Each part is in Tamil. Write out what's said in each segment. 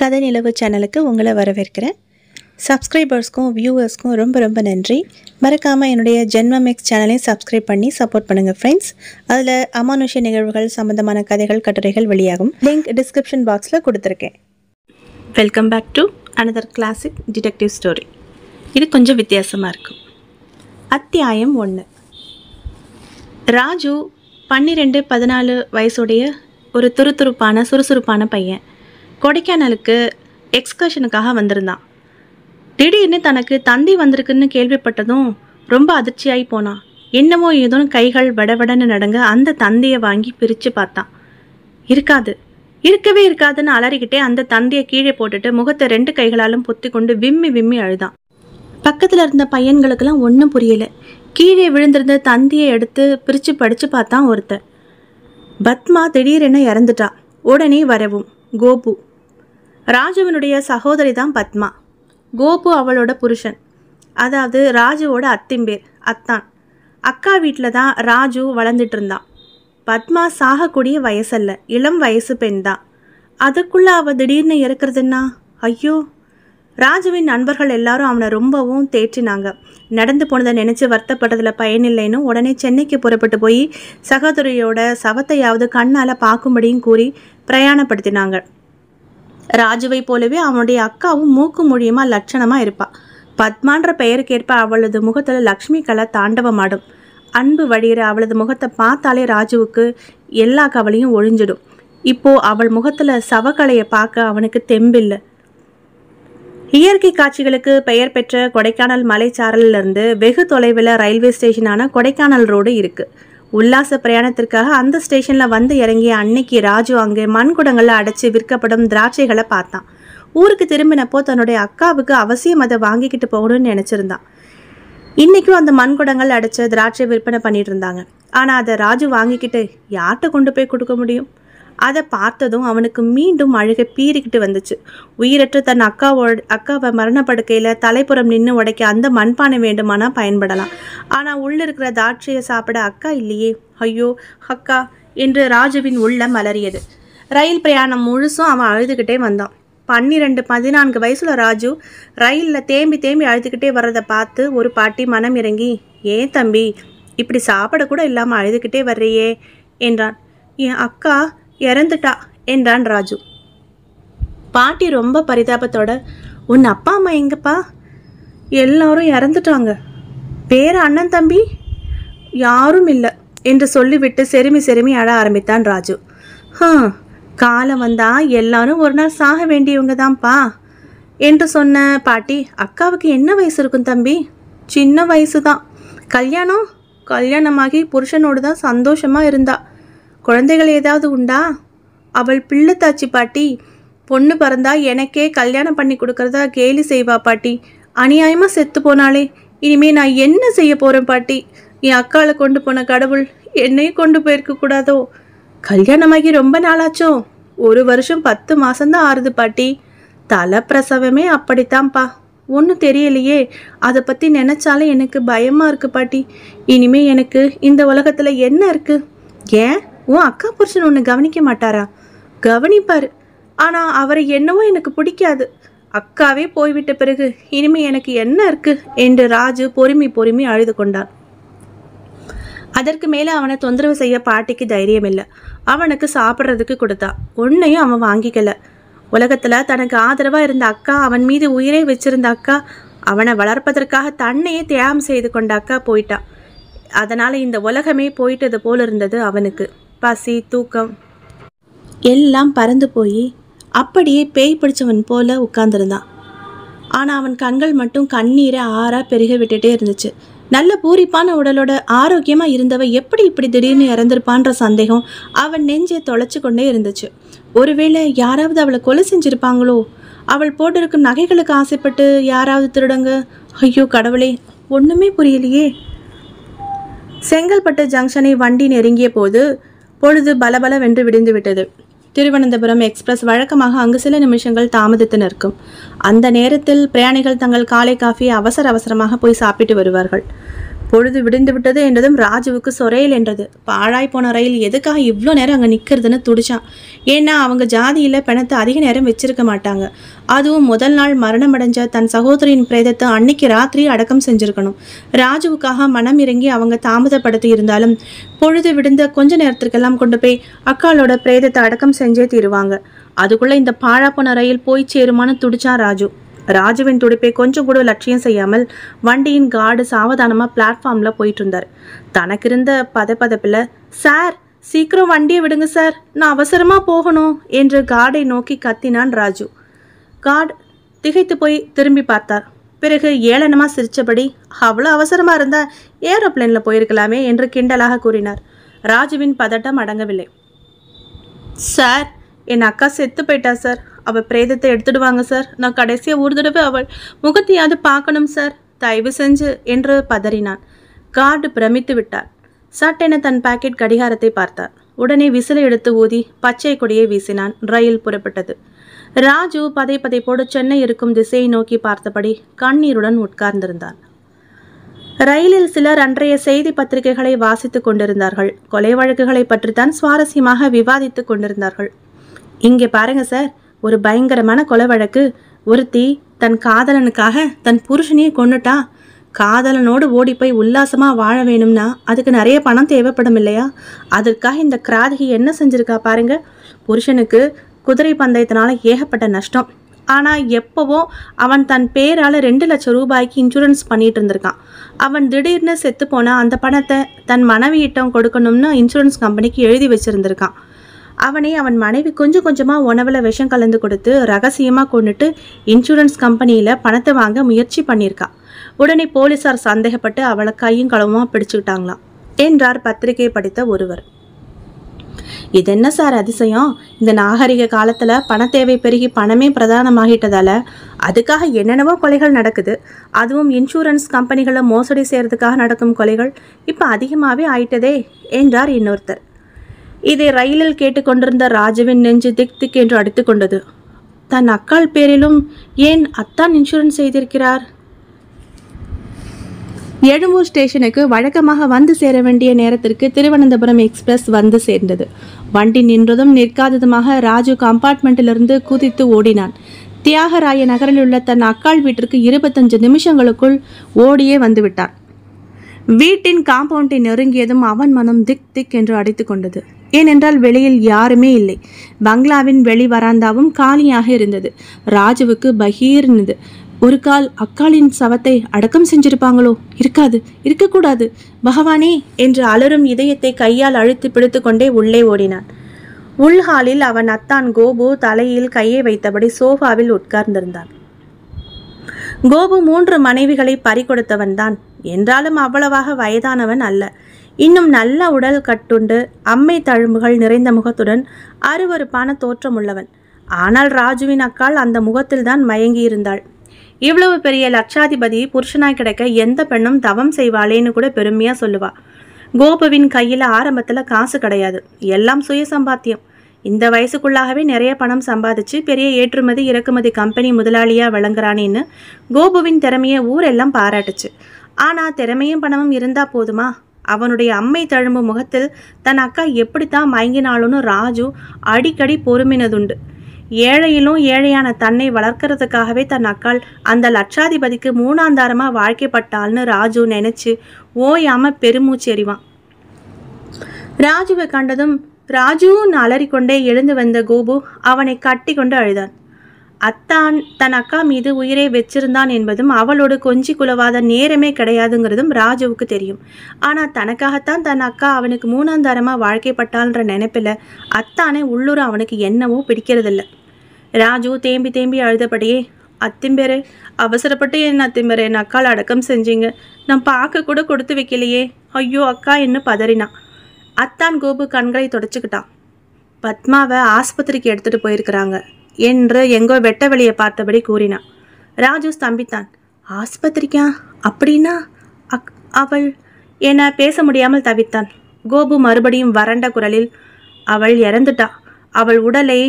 கதை நிலவு சேனலுக்கு உங்களை வரவேற்கிறேன் சப்ஸ்கிரைபர்ஸ்க்கும் வியூவர்ஸ்க்கும் ரொம்ப ரொம்ப நன்றி மறக்காமல் என்னுடைய ஜென்மமெக்ஸ் சேனலையும் சப்ஸ்கிரைப் பண்ணி சப்போர்ட் பண்ணுங்கள் ஃப்ரெண்ட்ஸ் அதில் அமானுஷ்ய நிகழ்வுகள் சம்மந்தமான கதைகள் கட்டுரைகள் வெளியாகும் லிங்க் டிஸ்கிரிப்ஷன் பாக்ஸில் கொடுத்துருக்கேன் welcome back to another classic detective story இது கொஞ்சம் வித்தியாசமாக இருக்கும் அத்தியாயம் ஒன்று ராஜு பன்னிரெண்டு பதினாலு வயசுடைய ஒரு துருதுருப்பான சுறுசுறுப்பான பையன் கொடைக்கானலுக்கு எக்ஸ்கர்ஷனுக்காக வந்திருந்தான் திடீர்னு தனக்கு தந்தி வந்திருக்குன்னு கேள்விப்பட்டதும் ரொம்ப அதிர்ச்சியாகி போனான் என்னமோ ஏதோன்னு கைகள் வடவடன்னு நடங்க அந்த தந்தியை வாங்கி பிரித்து பார்த்தான் இருக்காது இருக்கவே இருக்காதுன்னு அலறிக்கிட்டே அந்த தந்தியை கீழே போட்டுட்டு முகத்தை ரெண்டு கைகளாலும் பொத்தி கொண்டு விம்மி விம்மி அழுதான் பக்கத்தில் இருந்த பையன்களுக்கெல்லாம் ஒன்றும் புரியலை கீழே விழுந்திருந்த தந்தியை எடுத்து பிரித்து படித்து பார்த்தான் ஒருத்தர் பத்மா திடீரென இறந்துட்டா உடனே வரவும் கோபு ராஜுவினுடைய சகோதரி தான் பத்மா கோபு அவளோட புருஷன் அதாவது ராஜுவோட அத்திம்பேர் அத்தான் அக்கா வீட்டில் தான் ராஜு வளர்ந்துட்டு இருந்தான் பத்மா சாகக்கூடிய வயசல்ல இளம் வயசு பெண் தான் அதுக்குள்ளே அவள் திடீர்னு இருக்கிறதுன்னா ஐயோ ராஜுவின் நண்பர்கள் எல்லாரும் அவனை ரொம்பவும் தேற்றினாங்க நடந்து போனதை நினச்சி வருத்தப்பட்டதில் பயனில்லைன்னு உடனே சென்னைக்கு புறப்பட்டு போய் சகோதரியோட சவத்தையாவது கண்ணால் பார்க்கும்படியும் கூறி பிரயாணப்படுத்தினாங்க ராஜுவை போலவே அவனுடைய அக்காவும் மூக்கு மொழியமாக லட்சணமாக இருப்பாள் பத்மான்ற பெயருக்கேற்ப அவளது முகத்தில் லக்ஷ்மி கலை தாண்டவமாடும் அன்பு வழிகிற அவளது முகத்தை பார்த்தாலே ராஜுவுக்கு எல்லா கவலையும் ஒழிஞ்சிடும் இப்போ அவள் முகத்தில் சவக்கலையை பார்க்க அவனுக்கு தெம்பில்லை இயற்கை காட்சிகளுக்கு பெயர் பெற்ற கொடைக்கானல் மலைச்சாரலிருந்து வெகு தொலைவில் ரயில்வே ஸ்டேஷனான கொடைக்கானல் ரோடு இருக்குது உல்லாச பிரயாணத்திற்காக அந்த ஸ்டேஷனில் வந்து இறங்கிய அன்னைக்கு ராஜு அங்கே மண்குடங்களில் அடைச்சி விற்கப்படும் திராட்சைகளை பார்த்தான் ஊருக்கு திரும்பினப்போ தன்னுடைய அக்காவுக்கு அவசியம் அதை வாங்கிக்கிட்டு போகணும்னு நினச்சிருந்தான் இன்றைக்கும் அந்த மண்குடங்கள் அடைச்ச திராட்சை விற்பனை பண்ணிட்டு இருந்தாங்க ஆனால் அதை ராஜு வாங்கிக்கிட்டு யார்கிட்ட கொண்டு போய் கொடுக்க முடியும் அதை பார்த்ததும் அவனுக்கு மீண்டும் அழுகை பீறிக்கிட்டு வந்துச்சு உயிரற்ற தன் அக்காவோட அக்காவை மரணப்படுக்கையில் தலைப்புறம் நின்று உடைக்க அந்த மண்பானை வேண்டுமானா பயன்படலாம் ஆனால் உள்ளே இருக்கிற தாட்சியை சாப்பிட அக்கா இல்லையே ஐயோ அக்கா என்று ராஜுவின் உள்ள மலறியது ரயில் பிரயாணம் முழுசும் அவன் அழுதுகிட்டே வந்தான் பன்னிரெண்டு பதினான்கு வயசில் ராஜு ரயிலில் தேம்பி தேம்பி அழுதுகிட்டே வர்றதை பார்த்து ஒரு பாட்டி மனம் இறங்கி ஏன் தம்பி இப்படி சாப்பிட கூட இல்லாமல் அழுதுகிட்டே வர்றியே என்றான் என் அக்கா இறந்துட்டா என்றான் ராஜு பாட்டி ரொம்ப பரிதாபத்தோட உன் அப்பா அம்மா எங்கப்பா எல்லாரும் இறந்துட்டாங்க வேற அண்ணன் தம்பி யாரும் இல்லை என்று சொல்லிவிட்டு செருமி செருமி அழ ஆரம்பித்தான் ராஜு ஹ காலம் வந்தா எல்லாரும் ஒரு நாள் சாக வேண்டியவங்க தான்ப்பா என்று சொன்ன பாட்டி அக்காவுக்கு என்ன வயசு இருக்கும் தம்பி சின்ன வயசு தான் கல்யாணம் கல்யாணமாகி புருஷனோடு தான் சந்தோஷமாக இருந்தாள் குழந்தைகள் ஏதாவது உண்டா அவள் பிள்ளைத்தாச்சி பாட்டி பொண்ணு பிறந்தா எனக்கே கல்யாணம் பண்ணி கொடுக்கறதா கேலி செய்வா பாட்டி அநியாயமாக செத்து போனாலே இனிமே நான் என்ன செய்ய போகிறேன் பாட்டி என் அக்காவை கொண்டு போன கடவுள் என்னையும் கொண்டு போயிருக்க கூடாதோ கல்யாணமாகி ரொம்ப நாளாச்சோ ஒரு வருஷம் பத்து மாசம்தான் ஆறுது பாட்டி தலை பிரசவமே அப்படித்தான்ப்பா ஒன்றும் தெரியலையே அதை பற்றி நினச்சாலே எனக்கு பயமாக இருக்குது பாட்டி இனிமே எனக்கு இந்த உலகத்தில் என்ன இருக்குது ஏன் உன் அக்கா புருஷன் ஒன்று கவனிக்க மாட்டாரா கவனிப்பார் ஆனால் அவரை என்னவோ எனக்கு பிடிக்காது அக்காவே போய்விட்ட பிறகு இனிமே எனக்கு என்ன இருக்கு என்று ராஜு பொறுமை பொறுமை அழுது கொண்டான் அதற்கு மேலே அவனை தொந்தரவு செய்ய பாட்டிக்கு தைரியம் இல்லை அவனுக்கு சாப்பிட்றதுக்கு கொடுத்தா ஒன்றையும் அவன் வாங்கிக்கல உலகத்தில் தனக்கு ஆதரவாக இருந்த அக்கா அவன் மீது உயிரை வச்சிருந்த அக்கா அவனை வளர்ப்பதற்காக தன்னையே தியாகம் செய்து கொண்ட அக்கா போயிட்டான் அதனால் இந்த உலகமே போயிட்டது போல் இருந்தது அவனுக்கு பசி தூக்கம் எல்லாம் பறந்து போய் அப்படியே பேய் பிடிச்சவன் போல உட்கார்ந்துருந்தான் ஆனால் அவன் கண்கள் மட்டும் கண்ணீரை ஆறாக பெருக விட்டுட்டே இருந்துச்சு நல்ல பூரிப்பான உடலோட ஆரோக்கியமாக இருந்தவ எப்படி இப்படி திடீர்னு இறந்திருப்பான்ற சந்தேகம் அவன் நெஞ்சை தொலைச்சு கொண்டே இருந்துச்சு ஒருவேளை யாராவது அவளை கொலை செஞ்சுருப்பாங்களோ அவள் போட்டிருக்கும் நகைகளுக்கு ஆசைப்பட்டு யாராவது திருடங்க ஐயோ கடவுளே ஒன்றுமே புரியலையே செங்கல்பட்டு ஜங்ஷனை வண்டி நெருங்கிய போது பொழுது பலபலவென்று விட்டது திருவனந்தபுரம் எக்ஸ்பிரஸ் வழக்கமாக அங்கு சில நிமிஷங்கள் தாமதித்து நிற்கும் அந்த நேரத்தில் பிரயாணிகள் தங்கள் காலை காஃபியை அவசர அவசரமாக போய் சாப்பிட்டு வருவார்கள் பொழுது விடிந்து விட்டது என்றதும் ராஜுவுக்கு சொரையல் என்றது பாழாய் போன ரயில் எதுக்காக இவ்வளோ நேரம் அங்கே நிற்கிறதுன்னு துடிச்சான் ஏன்னா அவங்க ஜாதியில் பிணத்தை அதிக நேரம் வச்சிருக்க மாட்டாங்க அதுவும் முதல் நாள் மரணம் அடைஞ்ச தன் சகோதரியின் பிரேதத்தை அன்னைக்கு ராத்திரி அடக்கம் செஞ்சுருக்கணும் ராஜுவுக்காக மனம் இறங்கி அவங்க தாமதப்படுத்தி இருந்தாலும் பொழுது விடுந்த கொஞ்ச நேரத்திற்கெல்லாம் கொண்டு போய் அக்காலோட பிரேதத்தை அடக்கம் செஞ்சே தீருவாங்க அதுக்குள்ளே இந்த போன ரயில் போய் சேருமான்னு துடிச்சான் ராஜு ராஜுவின் துடிப்பை கொஞ்சம் கூட லட்சியம் செய்யாமல் வண்டியின் கார்டு சாவதானமாக பிளாட்ஃபார்மில் போயிட்டு இருந்தார் தனக்கு இருந்த பதப்பதப்பில் சார் சீக்கிரம் வண்டியை விடுங்க சார் நான் அவசரமாக போகணும் என்று கார்டை நோக்கி கத்தினான் ராஜு கார்டு திகைத்து போய் திரும்பி பார்த்தார் பிறகு ஏளனமாக சிரித்தபடி அவ்வளோ அவசரமாக இருந்தால் ஏரோப்ளேனில் போயிருக்கலாமே என்று கிண்டலாக கூறினார் ராஜுவின் பதட்டம் அடங்கவில்லை சார் என் அக்கா செத்து போயிட்டா சார் அவள் பிரேதத்தை எடுத்துடுவாங்க சார் நான் கடைசியாக ஒரு தடவை அவள் முகத்தையாவது பார்க்கணும் சார் தயவு செஞ்சு என்று பதறினான் கார்டு பிரமித்து விட்டார் சட்டென தன் பாக்கெட் கடிகாரத்தை பார்த்தார் உடனே விசிலை எடுத்து ஊதி பச்சை கொடியை வீசினான் ரயில் புறப்பட்டது ராஜு பதை பதை போடு சென்னை இருக்கும் திசையை நோக்கி பார்த்தபடி கண்ணீருடன் உட்கார்ந்திருந்தான் ரயிலில் சிலர் அன்றைய செய்தி பத்திரிகைகளை வாசித்துக் கொண்டிருந்தார்கள் கொலை வழக்குகளை பற்றித்தான் சுவாரஸ்யமாக விவாதித்துக் கொண்டிருந்தார்கள் இங்கே பாருங்க சார் ஒரு பயங்கரமான கொலை வழக்கு ஒருத்தி தன் காதலனுக்காக தன் புருஷனையே கொண்டுட்டா காதலனோடு ஓடி போய் உல்லாசமாக வாழ வேணும்னா அதுக்கு நிறைய பணம் தேவைப்படும் இல்லையா அதற்காக இந்த கிராதகி என்ன செஞ்சுருக்கா பாருங்க புருஷனுக்கு குதிரை பந்தயத்தினால ஏகப்பட்ட நஷ்டம் ஆனால் எப்போவோ அவன் தன் பேரால் ரெண்டு லட்சம் ரூபாய்க்கு இன்சூரன்ஸ் பண்ணிட்டு இருந்திருக்கான் அவன் திடீர்னு செத்து போனால் அந்த பணத்தை தன் மனைவியிட்டம் கொடுக்கணும்னு இன்சூரன்ஸ் கம்பெனிக்கு எழுதி வச்சுருந்துருக்கான் அவனை அவன் மனைவி கொஞ்சம் கொஞ்சமாக உணவில் விஷம் கலந்து கொடுத்து ரகசியமாக கொண்டுட்டு இன்சூரன்ஸ் கம்பெனியில் பணத்தை வாங்க முயற்சி பண்ணியிருக்கா உடனே போலீஸார் சந்தேகப்பட்டு அவளை கையும் களவுமாக பிடிச்சுக்கிட்டாங்களாம் என்றார் பத்திரிகை படித்த ஒருவர் இது என்ன சார் அதிசயம் இந்த நாகரிக காலத்தில் பண தேவை பெருகி பணமே பிரதானமாகிட்டதால அதுக்காக என்னென்னவோ கொலைகள் நடக்குது அதுவும் இன்சூரன்ஸ் கம்பெனிகளை மோசடி செய்கிறதுக்காக நடக்கும் கொலைகள் இப்போ அதிகமாகவே ஆயிட்டதே என்றார் இன்னொருத்தர் இதை ரயிலில் கேட்டுக்கொண்டிருந்த ராஜுவின் நெஞ்சு திக் திக் என்று அடித்து கொண்டது தன் அக்காள் பேரிலும் ஏன் அத்தான் இன்சூரன்ஸ் செய்திருக்கிறார் எழும்பூர் ஸ்டேஷனுக்கு வழக்கமாக வந்து சேர வேண்டிய நேரத்திற்கு திருவனந்தபுரம் எக்ஸ்பிரஸ் வந்து சேர்ந்தது வண்டி நின்றதும் நிற்காததுமாக ராஜு கம்பார்ட்மெண்ட்டிலிருந்து குதித்து ஓடினான் தியாகராய நகரில் உள்ள தன் அக்காள் வீட்டிற்கு இருபத்தஞ்சு நிமிஷங்களுக்குள் ஓடியே வந்துவிட்டான் வீட்டின் காம்பவுண்டை நெருங்கியதும் அவன் மனம் திக் திக் என்று அடித்துக்கொண்டது ஏனென்றால் வெளியில் யாருமே இல்லை பங்களாவின் வெளி வராந்தாவும் காலியாக இருந்தது ராஜுவுக்கு பகீர்னுது ஒரு கால் அக்காளின் சவத்தை அடக்கம் செஞ்சிருப்பாங்களோ இருக்காது இருக்கக்கூடாது பகவானே என்று அலரும் இதயத்தை கையால் அழுத்தி பிடித்து கொண்டே உள்ளே ஓடினான் உள்ஹாலில் அவன் அத்தான் கோபு தலையில் கையை வைத்தபடி சோஃபாவில் உட்கார்ந்திருந்தான் கோபு மூன்று மனைவிகளை பறிகொடுத்தவன் தான் என்றாலும் அவ்வளவாக வயதானவன் அல்ல இன்னும் நல்ல உடல் கட்டுண்டு அம்மை தழும்புகள் நிறைந்த முகத்துடன் அருவறுப்பான உள்ளவன் ஆனால் ராஜுவின் அக்காள் அந்த முகத்தில்தான் மயங்கியிருந்தாள் இவ்வளவு பெரிய லட்சாதிபதி புருஷனாய் கிடைக்க எந்த பெண்ணும் தவம் செய்வாளேன்னு கூட பெருமையாக சொல்லுவா கோபுவின் கையில் ஆரம்பத்தில் காசு கிடையாது எல்லாம் சுய சம்பாத்தியம் இந்த வயசுக்குள்ளாகவே நிறைய பணம் சம்பாதிச்சு பெரிய ஏற்றுமதி இறக்குமதி கம்பெனி முதலாளியாக விளங்குறானேன்னு கோபுவின் திறமையை ஊரெல்லாம் பாராட்டுச்சு ஆனால் திறமையும் பணமும் இருந்தால் போதுமா அவனுடைய அம்மை தழும்பு முகத்தில் தன் அக்கா எப்படித்தான் மயங்கினாலும்னு ராஜு அடிக்கடி பொறுமினதுண்டு ஏழையிலும் ஏழையான தன்னை வளர்க்கறதுக்காகவே தன் அக்காள் அந்த லட்சாதிபதிக்கு மூணாந்தாரமாக வாழ்க்கைப்பட்டாள்னு ராஜு நினச்சி ஓயாமல் பெருமூச்சு எறிவான் ராஜுவை கண்டதும் ராஜுன்னு அலறிக்கொண்டே எழுந்து வந்த கோபு அவனை கட்டி கொண்டு அழுதான் அத்தான் தன் அக்கா மீது உயிரை வச்சிருந்தான் என்பதும் அவளோடு கொஞ்சி குலவாத நேரமே கிடையாதுங்கிறதும் ராஜுவுக்கு தெரியும் ஆனால் தனக்காகத்தான் தன் அக்கா அவனுக்கு மூணாந்தாரமாக வாழ்க்கைப்பட்டாள்ன்ற நினைப்பில் அத்தானே உள்ளூர் அவனுக்கு என்னவோ பிடிக்கிறதில்ல ராஜு தேம்பி தேம்பி அழுதபடியே அத்திம்பேரே அவசரப்பட்டு என் அத்திம்பேரே என் அக்கால் அடக்கம் செஞ்சீங்க நான் பார்க்க கூட கொடுத்து வைக்கலையே ஐயோ அக்கா என்ன பதறினான் அத்தான் கோபு கண்களை தொடச்சிக்கிட்டான் பத்மாவை ஆஸ்பத்திரிக்கு எடுத்துகிட்டு போயிருக்கிறாங்க என்று எங்கோ வெட்ட வெளியை பார்த்தபடி கூறினான் ராஜு ஸ்தம்பித்தான் ஆஸ்பத்திரிக்கா அப்படின்னா அக் அவள் என பேச முடியாமல் தவித்தான் கோபு மறுபடியும் வறண்ட குரலில் அவள் இறந்துட்டா அவள் உடலை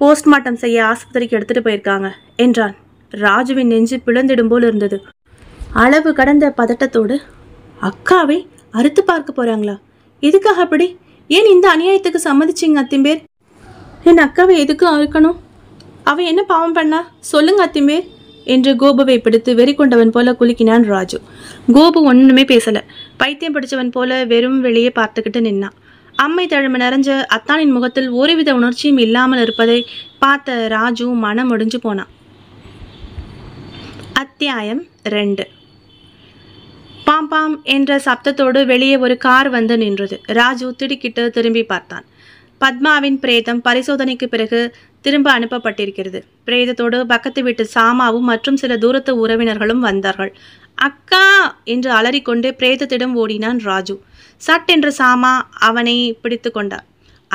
போஸ்ட்மார்ட்டம் செய்ய ஆஸ்பத்திரிக்கு எடுத்துகிட்டு போயிருக்காங்க என்றான் ராஜுவின் நெஞ்சு பிளந்திடும் போல் இருந்தது அளவு கடந்த பதட்டத்தோடு அக்காவை அறுத்து பார்க்க போகிறாங்களா எதுக்காக அப்படி ஏன் இந்த அநியாயத்துக்கு சம்மதிச்சிங்க பேர் என் அக்காவை எதுக்கு அறுக்கணும் அவன் என்ன பாவம் பண்ணா சொல்லுங்க அத்திமே என்று கோபுவை பிடித்து வெறி கொண்டவன் போல குலுக்கினான் ராஜு கோபு ஒன்றுமே பேசலை பைத்தியம் பிடிச்சவன் போல வெறும் வெளியே பார்த்துக்கிட்டு நின்னான் அம்மை தழும்பு நிறைஞ்ச அத்தானின் முகத்தில் ஒருவித உணர்ச்சியும் இல்லாமல் இருப்பதை பார்த்த ராஜு மனம் முடிஞ்சு போனான் அத்தியாயம் ரெண்டு பாம் பாம் என்ற சப்தத்தோடு வெளியே ஒரு கார் வந்து நின்றது ராஜு திடுக்கிட்டு திரும்பி பார்த்தான் பத்மாவின் பிரேதம் பரிசோதனைக்கு பிறகு திரும்ப அனுப்பப்பட்டிருக்கிறது பிரேதத்தோடு பக்கத்து வீட்டு சாமாவும் மற்றும் சில தூரத்து உறவினர்களும் வந்தார்கள் அக்கா என்று அலறிக்கொண்டு பிரேதத்திடம் ஓடினான் ராஜு சட் என்று சாமா அவனை பிடித்து கொண்டார்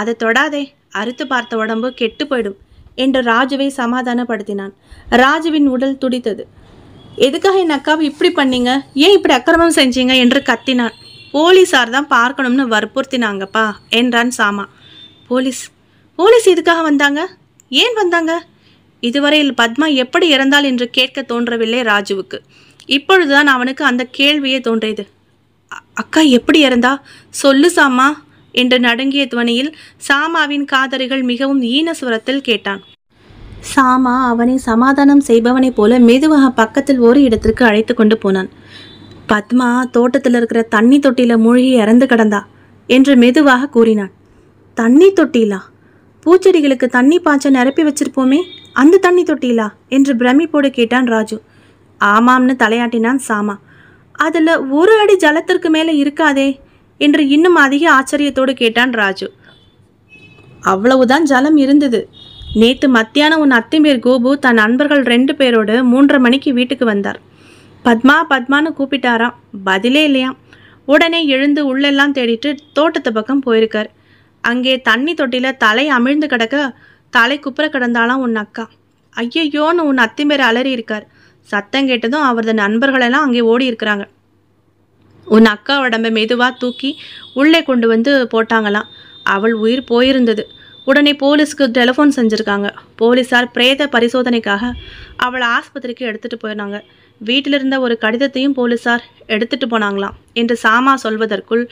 அதை தொடாதே அறுத்து பார்த்த உடம்பு கெட்டு போயிடும் என்று ராஜுவை சமாதானப்படுத்தினான் ராஜுவின் உடல் துடித்தது எதுக்காக என் அக்காவை இப்படி பண்ணீங்க ஏன் இப்படி அக்கிரமம் செஞ்சீங்க என்று கத்தினான் போலீஸார் தான் பார்க்கணும்னு வற்புறுத்தினாங்கப்பா என்றான் சாமா போலீஸ் போலீஸ் இதுக்காக வந்தாங்க ஏன் வந்தாங்க இதுவரையில் பத்மா எப்படி இறந்தாள் என்று கேட்க தோன்றவில்லை ராஜுவுக்கு இப்பொழுதுதான் அவனுக்கு அந்த கேள்வியே தோன்றியது அக்கா எப்படி இறந்தா சொல்லு சாமா என்று நடுங்கிய துவனியில் சாமாவின் காதரிகள் மிகவும் ஈனஸ்வரத்தில் கேட்டான் சாமா அவனை சமாதானம் செய்பவனைப் போல மெதுவாக பக்கத்தில் ஒரு இடத்திற்கு அழைத்து கொண்டு போனான் பத்மா தோட்டத்தில் இருக்கிற தண்ணி தொட்டியில் மூழ்கி இறந்து கிடந்தா என்று மெதுவாக கூறினான் தண்ணி தொட்டிலா பூச்செடிகளுக்கு தண்ணி பாய்ச்ச நிரப்பி வச்சிருப்போமே அந்த தண்ணி தொட்டிலா என்று போட கேட்டான் ராஜு ஆமாம்னு தலையாட்டினான் சாமா அதில் ஒரு அடி ஜலத்திற்கு மேலே இருக்காதே என்று இன்னும் அதிக ஆச்சரியத்தோடு கேட்டான் ராஜு அவ்வளவுதான் ஜலம் இருந்தது நேற்று மத்தியானம் உன் அத்திமேர் கோபு தன் நண்பர்கள் ரெண்டு பேரோடு மூன்றரை மணிக்கு வீட்டுக்கு வந்தார் பத்மா பத்மான்னு கூப்பிட்டாராம் பதிலே இல்லையாம் உடனே எழுந்து உள்ளெல்லாம் தேடிட்டு தோட்டத்து பக்கம் போயிருக்கார் அங்கே தண்ணி தொட்டியில் தலை அமிழ்ந்து கிடக்க தலை குப்புற கிடந்தாலாம் உன் அக்கா ஐயையோன்னு உன் அத்திமேர் அலறி இருக்கார் சத்தம் கேட்டதும் அவரது நண்பர்களெல்லாம் அங்கே ஓடி இருக்கிறாங்க உன் அக்கா உடம்பை மெதுவாக தூக்கி உள்ளே கொண்டு வந்து போட்டாங்களாம் அவள் உயிர் போயிருந்தது உடனே போலீஸுக்கு டெலிஃபோன் செஞ்சுருக்காங்க போலீஸார் பிரேத பரிசோதனைக்காக அவளை ஆஸ்பத்திரிக்கு எடுத்துகிட்டு போயினாங்க வீட்டில் இருந்த ஒரு கடிதத்தையும் போலீஸார் எடுத்துகிட்டு போனாங்களாம் என்று சாமா சொல்வதற்குள்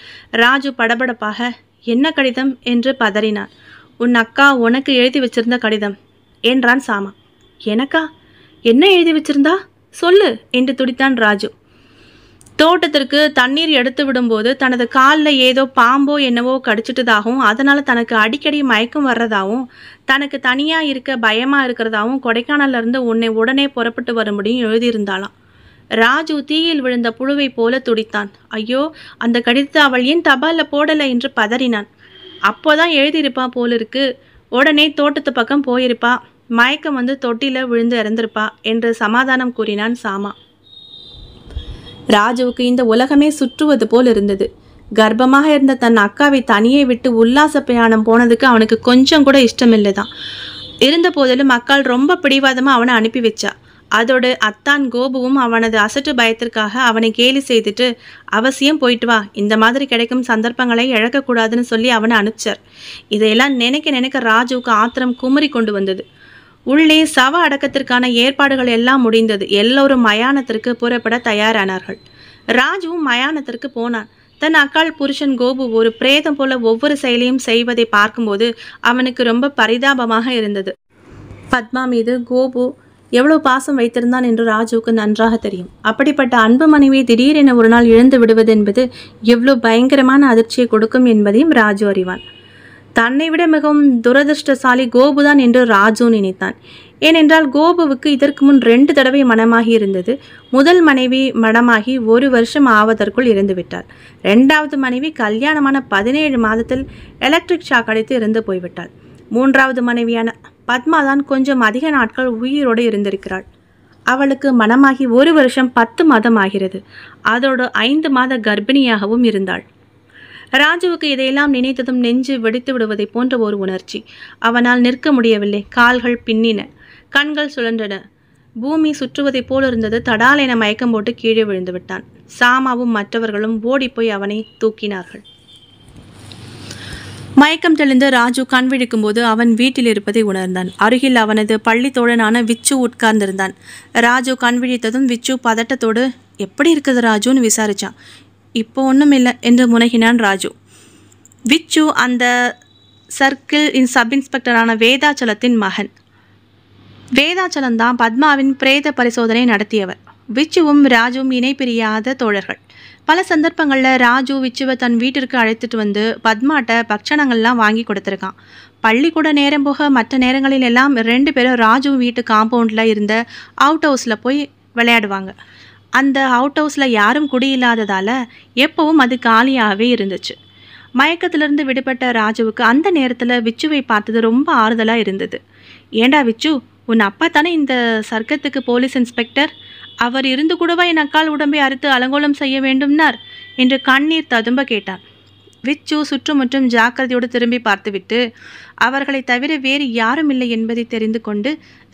ராஜு படபடப்பாக என்ன கடிதம் என்று பதறினார் உன் அக்கா உனக்கு எழுதி வச்சிருந்த கடிதம் என்றான் சாமா எனக்கா என்ன எழுதி வச்சிருந்தா சொல்லு என்று துடித்தான் ராஜு தோட்டத்திற்கு தண்ணீர் எடுத்து விடும்போது தனது காலில் ஏதோ பாம்போ என்னவோ கடிச்சிட்டதாகவும் அதனால் தனக்கு அடிக்கடி மயக்கம் வர்றதாகவும் தனக்கு தனியாக இருக்க பயமாக இருக்கிறதாகவும் கொடைக்கானல்லேருந்து உன்னை உடனே புறப்பட்டு வர முடியும் எழுதியிருந்தாலாம் ராஜு தீயில் விழுந்த புழுவைப் போல துடித்தான் ஐயோ அந்த கடிதத்தை அவள் ஏன் தபாலில் போடலை என்று பதறினான் அப்போதான் எழுதியிருப்பா போலிருக்கு உடனே தோட்டத்து பக்கம் போயிருப்பா மயக்கம் வந்து தொட்டியில் விழுந்து இறந்திருப்பா என்று சமாதானம் கூறினான் சாமா ராஜுவுக்கு இந்த உலகமே சுற்றுவது போல் இருந்தது கர்ப்பமாக இருந்த தன் அக்காவை தனியே விட்டு உல்லாச பிரயாணம் போனதுக்கு அவனுக்கு கொஞ்சம் கூட இஷ்டமில்லைதான் இருந்த போதிலும் அக்கால் ரொம்ப பிடிவாதமாக அவனை அனுப்பி வச்சா அதோடு அத்தான் கோபுவும் அவனது அசட்டு பயத்திற்காக அவனை கேலி செய்துட்டு அவசியம் போயிட்டு வா இந்த மாதிரி கிடைக்கும் சந்தர்ப்பங்களை இழக்கக்கூடாதுன்னு சொல்லி அவனை அனுப்பிச்சார் இதையெல்லாம் நினைக்க நினைக்க ராஜுவுக்கு ஆத்திரம் குமரி கொண்டு வந்தது உள்ளே சவ அடக்கத்திற்கான ஏற்பாடுகள் எல்லாம் முடிந்தது எல்லோரும் மயானத்திற்கு புறப்பட தயாரானார்கள் ராஜுவும் மயானத்திற்கு போனான் தன் அக்கால் புருஷன் கோபு ஒரு பிரேதம் போல ஒவ்வொரு செயலையும் செய்வதை பார்க்கும்போது அவனுக்கு ரொம்ப பரிதாபமாக இருந்தது பத்மா மீது கோபு எவ்வளவு பாசம் வைத்திருந்தான் என்று ராஜுவுக்கு நன்றாக தெரியும் அப்படிப்பட்ட அன்பு மனைவியை திடீரென ஒரு நாள் இழந்து விடுவது என்பது எவ்வளவு பயங்கரமான அதிர்ச்சியை கொடுக்கும் என்பதையும் ராஜு அறிவான் தன்னை விட மிகவும் துரதிருஷ்டசாலி கோபுதான் என்று ராஜு நினைத்தான் ஏனென்றால் கோபுவுக்கு இதற்கு முன் ரெண்டு தடவை மனமாகி இருந்தது முதல் மனைவி மனமாகி ஒரு வருஷம் ஆவதற்குள் இறந்துவிட்டார் ரெண்டாவது மனைவி கல்யாணமான பதினேழு மாதத்தில் எலக்ட்ரிக் ஷாக் அடித்து இறந்து போய்விட்டாள் மூன்றாவது மனைவியான பத்மா தான் கொஞ்சம் அதிக நாட்கள் உயிரோடு இருந்திருக்கிறாள் அவளுக்கு மனமாகி ஒரு வருஷம் பத்து மாதம் ஆகிறது அதோடு ஐந்து மாத கர்ப்பிணியாகவும் இருந்தாள் ராஜுவுக்கு இதையெல்லாம் நினைத்ததும் நெஞ்சு வெடித்து விடுவதை போன்ற ஒரு உணர்ச்சி அவனால் நிற்க முடியவில்லை கால்கள் பின்னின கண்கள் சுழன்றன பூமி சுற்றுவதை போல் இருந்தது தடால் என மயக்கம் போட்டு கீழே விழுந்து விட்டான் சாமாவும் மற்றவர்களும் ஓடிப்போய் அவனை தூக்கினார்கள் மயக்கம் தெளிந்து ராஜு கண் விழிக்கும் போது அவன் வீட்டில் இருப்பதை உணர்ந்தான் அருகில் அவனது பள்ளி தோழனான விச்சு உட்கார்ந்திருந்தான் ராஜு கண் விழித்ததும் விச்சு பதட்டத்தோடு எப்படி இருக்குது ராஜுன்னு விசாரிச்சான் இப்போ ஒன்றும் இல்லை என்று முனகினான் ராஜு விச்சு அந்த சர்க்கிள் இன் சப் இன்ஸ்பெக்டரான வேதாச்சலத்தின் மகன் வேதாச்சலம் தான் பத்மாவின் பிரேத பரிசோதனை நடத்தியவர் விச்சுவும் ராஜுவும் இணை பிரியாத தோழர்கள் பல சந்தர்ப்பங்களில் ராஜு விச்சுவை தன் வீட்டிற்கு அழைத்துட்டு வந்து பத்மாட்ட பக்ஷணங்கள்லாம் வாங்கி கொடுத்துருக்கான் பள்ளிக்கூட நேரம் போக மற்ற நேரங்களில் எல்லாம் ரெண்டு பேரும் ராஜு வீட்டு காம்பவுண்டில் இருந்த அவுட் ஹவுஸில் போய் விளையாடுவாங்க அந்த அவுட் ஹவுஸில் யாரும் குடியில்லாததால் எப்பவும் அது காலியாகவே இருந்துச்சு மயக்கத்திலிருந்து விடுபட்ட ராஜுவுக்கு அந்த நேரத்தில் விச்சுவை பார்த்தது ரொம்ப ஆறுதலாக இருந்தது ஏண்டா விச்சு உன் அப்பா தானே இந்த சர்க்கத்துக்கு போலீஸ் இன்ஸ்பெக்டர் அவர் இருந்து கூடவா என் அக்கால் உடம்பை அறுத்து அலங்கோலம் செய்ய வேண்டும்னார் என்று கண்ணீர் ததும்ப கேட்டார் விச்சு சுற்றுமுற்றும் ஜாக்கிரதையோடு திரும்பி பார்த்துவிட்டு அவர்களை தவிர வேறு யாரும் இல்லை என்பதை தெரிந்து கொண்டு